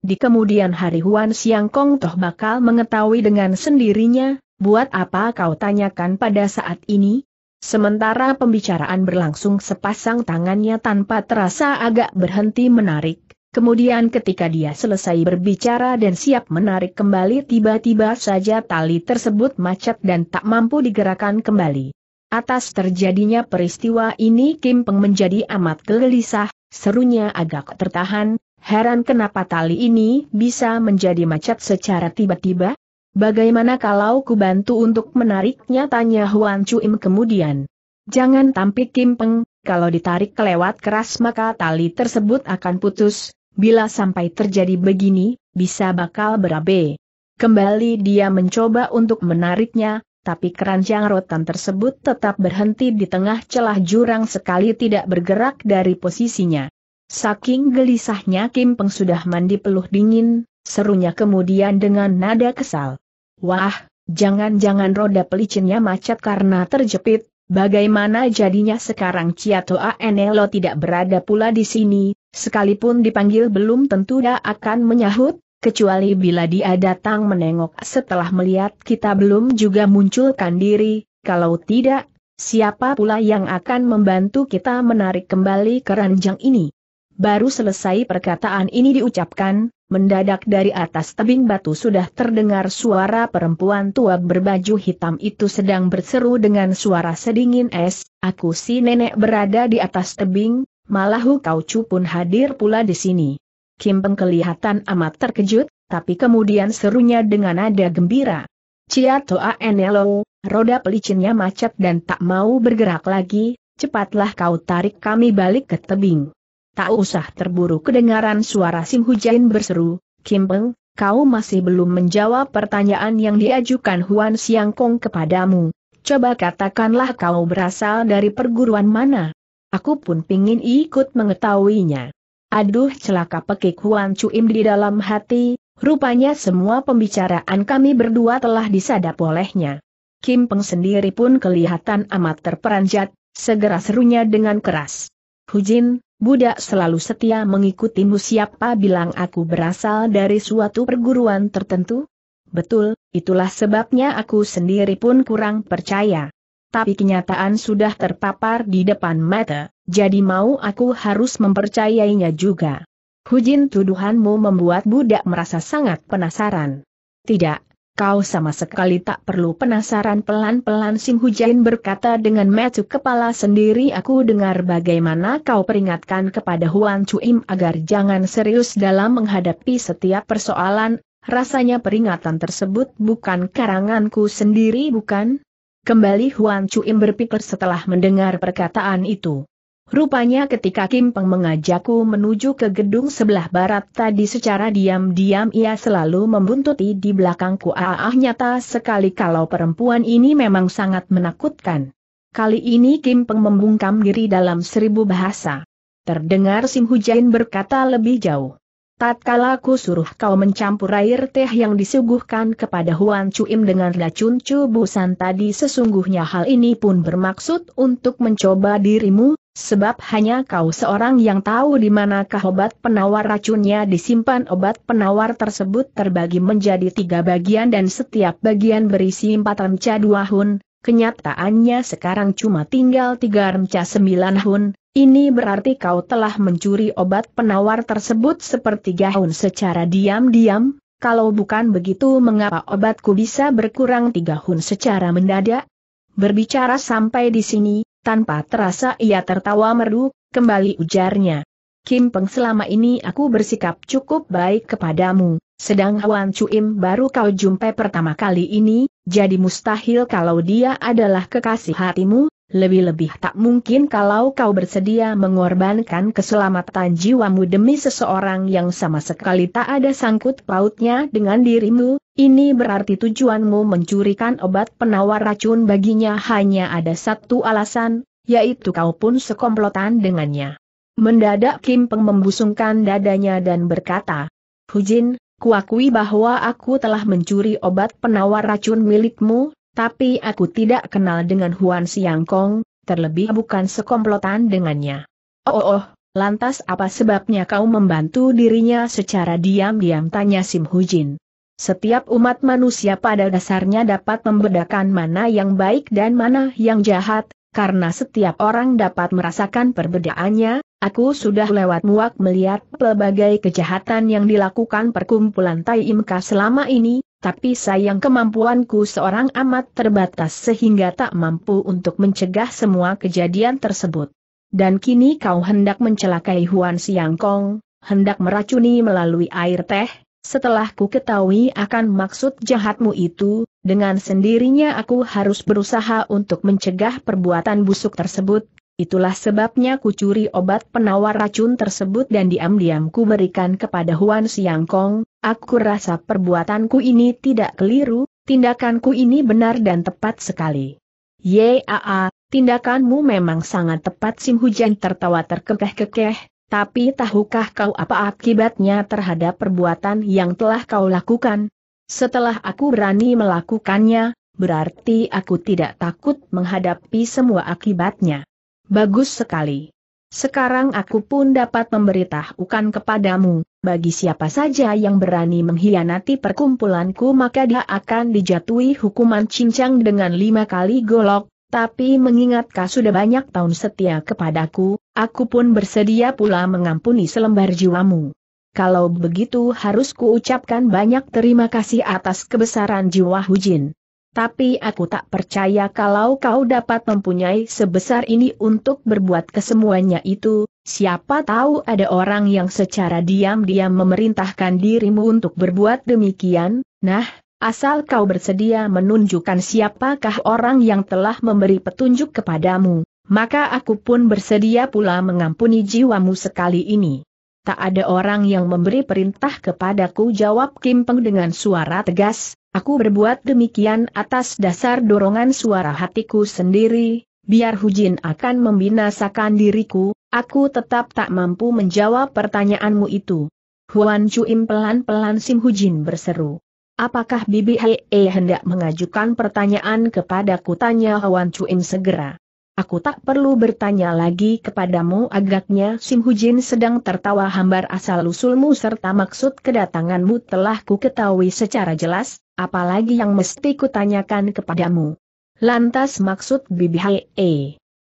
Di kemudian hari Huan Siang Kong Toh bakal mengetahui dengan sendirinya, buat apa kau tanyakan pada saat ini? Sementara pembicaraan berlangsung sepasang tangannya tanpa terasa agak berhenti menarik. Kemudian ketika dia selesai berbicara dan siap menarik kembali tiba-tiba saja tali tersebut macet dan tak mampu digerakkan kembali. Atas terjadinya peristiwa ini Kim Peng menjadi amat gelisah, serunya agak tertahan, heran kenapa tali ini bisa menjadi macet secara tiba-tiba? Bagaimana kalau ku bantu untuk menariknya tanya Huan Chuim kemudian. Jangan tampik Kim Peng, kalau ditarik kelewat keras maka tali tersebut akan putus, bila sampai terjadi begini, bisa bakal berabe. Kembali dia mencoba untuk menariknya, tapi keranjang rotan tersebut tetap berhenti di tengah celah jurang sekali tidak bergerak dari posisinya. Saking gelisahnya Kim Peng sudah mandi peluh dingin, serunya kemudian dengan nada kesal. Wah, jangan-jangan roda pelicinnya macet karena terjepit, bagaimana jadinya sekarang Ciato Anelo tidak berada pula di sini, sekalipun dipanggil belum tentu dia akan menyahut, kecuali bila dia datang menengok setelah melihat kita belum juga munculkan diri, kalau tidak, siapa pula yang akan membantu kita menarik kembali keranjang ini? Baru selesai perkataan ini diucapkan, mendadak dari atas tebing batu sudah terdengar suara perempuan tua berbaju hitam itu sedang berseru dengan suara sedingin es, aku si nenek berada di atas tebing, malah kau cupun hadir pula di sini. Kim Peng kelihatan amat terkejut, tapi kemudian serunya dengan nada gembira. Cia Toa Enelo, roda pelicinnya macet dan tak mau bergerak lagi, cepatlah kau tarik kami balik ke tebing. Tak usah terburu kedengaran suara Sim Hujain berseru, Kim Peng, kau masih belum menjawab pertanyaan yang diajukan Huan Siang Kong kepadamu. Coba katakanlah kau berasal dari perguruan mana. Aku pun pingin ikut mengetahuinya. Aduh celaka pekik Huan Cuim di dalam hati, rupanya semua pembicaraan kami berdua telah disadap olehnya. Kim Peng sendiri pun kelihatan amat terperanjat, segera serunya dengan keras. Hujin, budak selalu setia mengikutimu siapa bilang aku berasal dari suatu perguruan tertentu? Betul, itulah sebabnya aku sendiri pun kurang percaya tapi kenyataan sudah terpapar di depan mata, jadi mau aku harus mempercayainya juga. Hujin tuduhanmu membuat budak merasa sangat penasaran. Tidak, kau sama sekali tak perlu penasaran pelan-pelan Sim Hujain berkata dengan metu kepala sendiri aku dengar bagaimana kau peringatkan kepada Huan Cuim agar jangan serius dalam menghadapi setiap persoalan, rasanya peringatan tersebut bukan karanganku sendiri bukan? Kembali Huan Chuim berpikir setelah mendengar perkataan itu. Rupanya ketika Kim Peng mengajakku menuju ke gedung sebelah barat tadi secara diam-diam ia selalu membuntuti di belakangku ah nyata sekali kalau perempuan ini memang sangat menakutkan. Kali ini Kim Peng membungkam diri dalam seribu bahasa. Terdengar Sim Hujain berkata lebih jauh. Tatkala ku suruh kau mencampur air teh yang disuguhkan kepada Huan Cuim dengan racun cubusan tadi sesungguhnya hal ini pun bermaksud untuk mencoba dirimu, sebab hanya kau seorang yang tahu di manakah obat penawar racunnya disimpan obat penawar tersebut terbagi menjadi tiga bagian dan setiap bagian berisi empat remca dua hun, kenyataannya sekarang cuma tinggal tiga remca sembilan hun, ini berarti kau telah mencuri obat penawar tersebut sepertiga hun secara diam-diam, kalau bukan begitu mengapa obatku bisa berkurang tiga hun secara mendadak? Berbicara sampai di sini, tanpa terasa ia tertawa merdu, kembali ujarnya. Kim Peng selama ini aku bersikap cukup baik kepadamu, sedang Huan Chuim baru kau jumpai pertama kali ini, jadi mustahil kalau dia adalah kekasih hatimu, lebih-lebih tak mungkin kalau kau bersedia mengorbankan keselamatan jiwamu demi seseorang yang sama sekali tak ada sangkut pautnya dengan dirimu, ini berarti tujuanmu mencurikan obat penawar racun baginya hanya ada satu alasan, yaitu kau pun sekomplotan dengannya. Mendadak Kim Peng membusungkan dadanya dan berkata, Hujin, Kuakui bahwa aku telah mencuri obat penawar racun milikmu, tapi aku tidak kenal dengan Huan Siangkong, terlebih bukan sekomplotan dengannya. Oh, oh, oh lantas apa sebabnya kau membantu dirinya secara diam-diam tanya Sim Hu Jin. Setiap umat manusia pada dasarnya dapat membedakan mana yang baik dan mana yang jahat, karena setiap orang dapat merasakan perbedaannya, aku sudah lewat muak melihat pelbagai kejahatan yang dilakukan perkumpulan Tai Imka selama ini, tapi sayang kemampuanku seorang amat terbatas sehingga tak mampu untuk mencegah semua kejadian tersebut. Dan kini kau hendak mencelakai Huan Siang Kong, hendak meracuni melalui air teh, setelah ku ketahui akan maksud jahatmu itu, dengan sendirinya aku harus berusaha untuk mencegah perbuatan busuk tersebut, itulah sebabnya ku curi obat penawar racun tersebut dan diam-diam ku berikan kepada Huan Siangkong, aku rasa perbuatanku ini tidak keliru, tindakanku ini benar dan tepat sekali. Yaa, tindakanmu memang sangat tepat Sim Hujan tertawa terkekeh-kekeh, tapi tahukah kau apa akibatnya terhadap perbuatan yang telah kau lakukan? Setelah aku berani melakukannya, berarti aku tidak takut menghadapi semua akibatnya. Bagus sekali. Sekarang aku pun dapat memberitahukan kepadamu, bagi siapa saja yang berani mengkhianati perkumpulanku maka dia akan dijatuhi hukuman cincang dengan lima kali golok, tapi mengingat kau sudah banyak tahun setia kepadaku, aku pun bersedia pula mengampuni selembar jiwamu. Kalau begitu harus kuucapkan banyak terima kasih atas kebesaran jiwa Hujin. Tapi aku tak percaya kalau kau dapat mempunyai sebesar ini untuk berbuat kesemuanya itu, siapa tahu ada orang yang secara diam-diam memerintahkan dirimu untuk berbuat demikian, nah, asal kau bersedia menunjukkan siapakah orang yang telah memberi petunjuk kepadamu, maka aku pun bersedia pula mengampuni jiwamu sekali ini tak ada orang yang memberi perintah kepadaku jawab Kim Peng dengan suara tegas, aku berbuat demikian atas dasar dorongan suara hatiku sendiri, biar Hujin akan membinasakan diriku, aku tetap tak mampu menjawab pertanyaanmu itu. Huan Chuim pelan-pelan Sim Hujin berseru. Apakah Bibi Hei E hendak mengajukan pertanyaan kepadaku tanya Huan Chuim segera. Aku tak perlu bertanya lagi kepadamu agaknya Sim Hujin sedang tertawa hambar asal-usulmu serta maksud kedatanganmu telah ku ketahui secara jelas, apalagi yang mesti kutanyakan kepadamu. Lantas maksud Bibi Hai? E.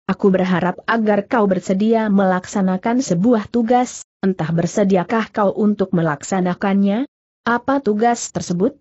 aku berharap agar kau bersedia melaksanakan sebuah tugas, entah bersediakah kau untuk melaksanakannya? Apa tugas tersebut?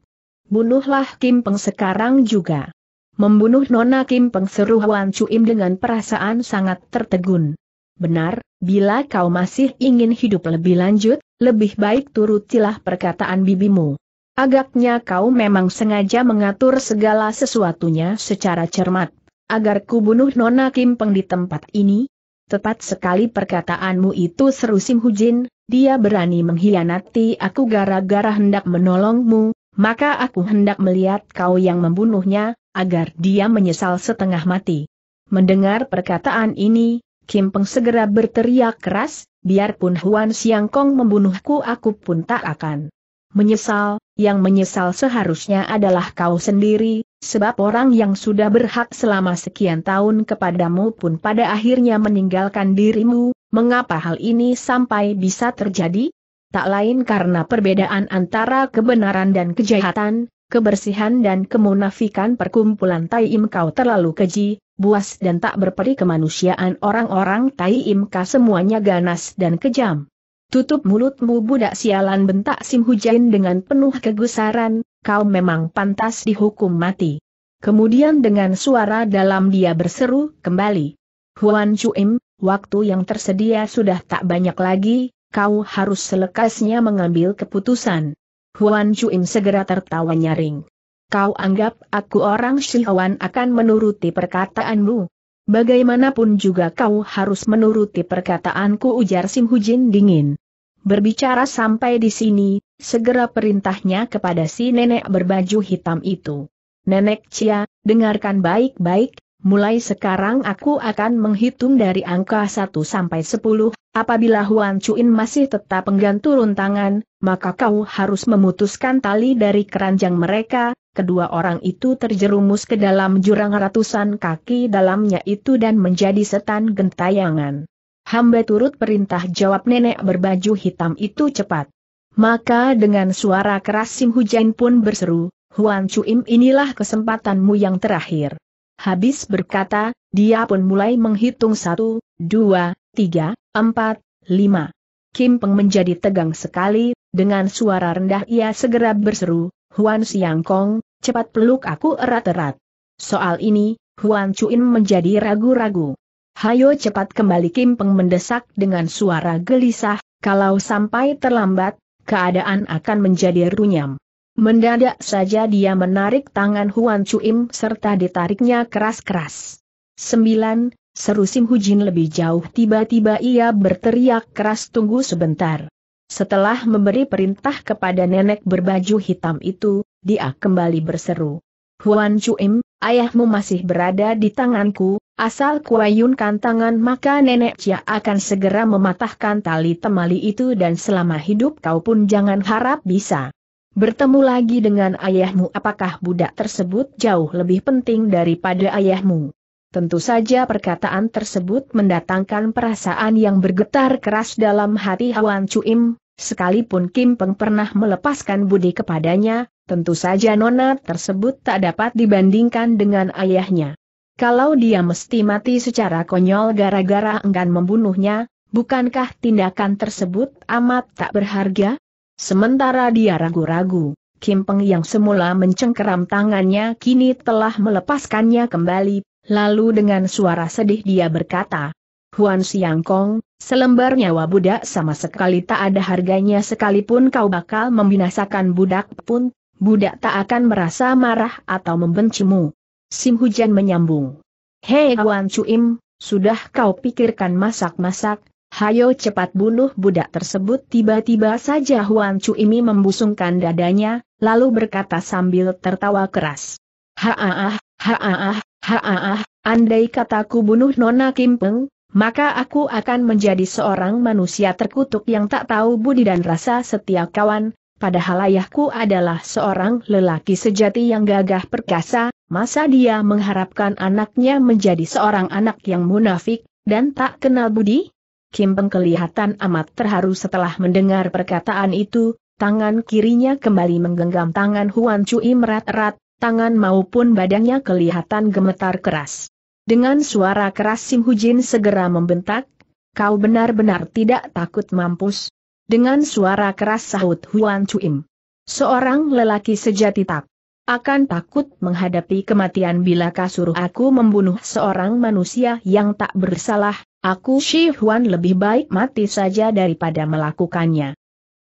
Bunuhlah Kim Peng sekarang juga. Membunuh Nona Kim Peng seru Wan Chuim dengan perasaan sangat tertegun. Benar, bila kau masih ingin hidup lebih lanjut, lebih baik turutilah perkataan bibimu. Agaknya kau memang sengaja mengatur segala sesuatunya secara cermat, agar kubunuh bunuh Nona Kim Peng di tempat ini? Tepat sekali perkataanmu itu seru Sim Hujin, dia berani mengkhianati aku gara-gara hendak menolongmu, maka aku hendak melihat kau yang membunuhnya, agar dia menyesal setengah mati. Mendengar perkataan ini, Kim Peng segera berteriak keras, biarpun Huan Siang Kong membunuhku aku pun tak akan menyesal, yang menyesal seharusnya adalah kau sendiri, sebab orang yang sudah berhak selama sekian tahun kepadamu pun pada akhirnya meninggalkan dirimu, mengapa hal ini sampai bisa terjadi? tak lain karena perbedaan antara kebenaran dan kejahatan, kebersihan dan kemunafikan perkumpulan Tai kau terlalu keji, buas dan tak berperi kemanusiaan orang-orang Tai kau semuanya ganas dan kejam. Tutup mulutmu budak sialan bentak Sim Hujain dengan penuh kegusaran, kau memang pantas dihukum mati. Kemudian dengan suara dalam dia berseru kembali. Huan Chuim, waktu yang tersedia sudah tak banyak lagi, kau harus selekasnya mengambil keputusan. Huan Chuim segera tertawa nyaring. Kau anggap aku orang Shihawan akan menuruti perkataanmu? Bagaimanapun juga kau harus menuruti perkataanku ujar Sim Hujin dingin. Berbicara sampai di sini, segera perintahnya kepada si nenek berbaju hitam itu. Nenek Cia, dengarkan baik-baik, mulai sekarang aku akan menghitung dari angka 1 sampai 10, apabila Huan Chuin masih tetap enggan turun tangan, maka kau harus memutuskan tali dari keranjang mereka, kedua orang itu terjerumus ke dalam jurang ratusan kaki dalamnya itu dan menjadi setan gentayangan. Hamba turut perintah jawab nenek berbaju hitam itu cepat. Maka dengan suara keras Sim Hujain pun berseru, Huan Chuim inilah kesempatanmu yang terakhir. Habis berkata, dia pun mulai menghitung satu, dua, tiga, empat, lima. Kim Peng menjadi tegang sekali, dengan suara rendah ia segera berseru, Huan Siang Kong, cepat peluk aku erat-erat. Soal ini, Huan Chuin menjadi ragu-ragu. Hayo cepat kembali Kim Peng mendesak dengan suara gelisah, kalau sampai terlambat, keadaan akan menjadi runyam. Mendadak saja dia menarik tangan Huan Chuim serta ditariknya keras-keras. Sembilan, seru Sim Hu Jin lebih jauh tiba-tiba ia berteriak keras tunggu sebentar. Setelah memberi perintah kepada nenek berbaju hitam itu, dia kembali berseru. Huan Chuim, ayahmu masih berada di tanganku, asal kuayunkan tangan maka nenek Cia akan segera mematahkan tali temali itu dan selama hidup kau pun jangan harap bisa bertemu lagi dengan ayahmu apakah budak tersebut jauh lebih penting daripada ayahmu. Tentu saja perkataan tersebut mendatangkan perasaan yang bergetar keras dalam hati Hawan Cuim, sekalipun Kim Peng pernah melepaskan budi kepadanya, tentu saja nona tersebut tak dapat dibandingkan dengan ayahnya. Kalau dia mesti mati secara konyol gara-gara enggan membunuhnya, bukankah tindakan tersebut amat tak berharga? Sementara dia ragu-ragu, Kim Peng yang semula mencengkeram tangannya kini telah melepaskannya kembali, lalu dengan suara sedih dia berkata, Huan Siang Kong, selembar nyawa budak sama sekali tak ada harganya sekalipun kau bakal membinasakan budak pun, budak tak akan merasa marah atau membencimu. Sim Hujan menyambung. Hei Huan Chuim, sudah kau pikirkan masak-masak, Hayo cepat bunuh budak tersebut tiba-tiba saja Huan Chu ini membusungkan dadanya, lalu berkata sambil tertawa keras. Haaah, haaah, haaah, andai kataku bunuh Nona Kim Peng, maka aku akan menjadi seorang manusia terkutuk yang tak tahu budi dan rasa setia kawan, padahal ayahku adalah seorang lelaki sejati yang gagah perkasa, masa dia mengharapkan anaknya menjadi seorang anak yang munafik, dan tak kenal budi? Kim Peng kelihatan amat terharu setelah mendengar perkataan itu, tangan kirinya kembali menggenggam tangan Huan Cui merat-erat, tangan maupun badannya kelihatan gemetar keras. Dengan suara keras Sim Hujin segera membentak, kau benar-benar tidak takut mampus. Dengan suara keras sahut Huan Cuim. Seorang lelaki sejati tak akan takut menghadapi kematian bila kasuruh aku membunuh seorang manusia yang tak bersalah, Aku Shi Huan lebih baik mati saja daripada melakukannya.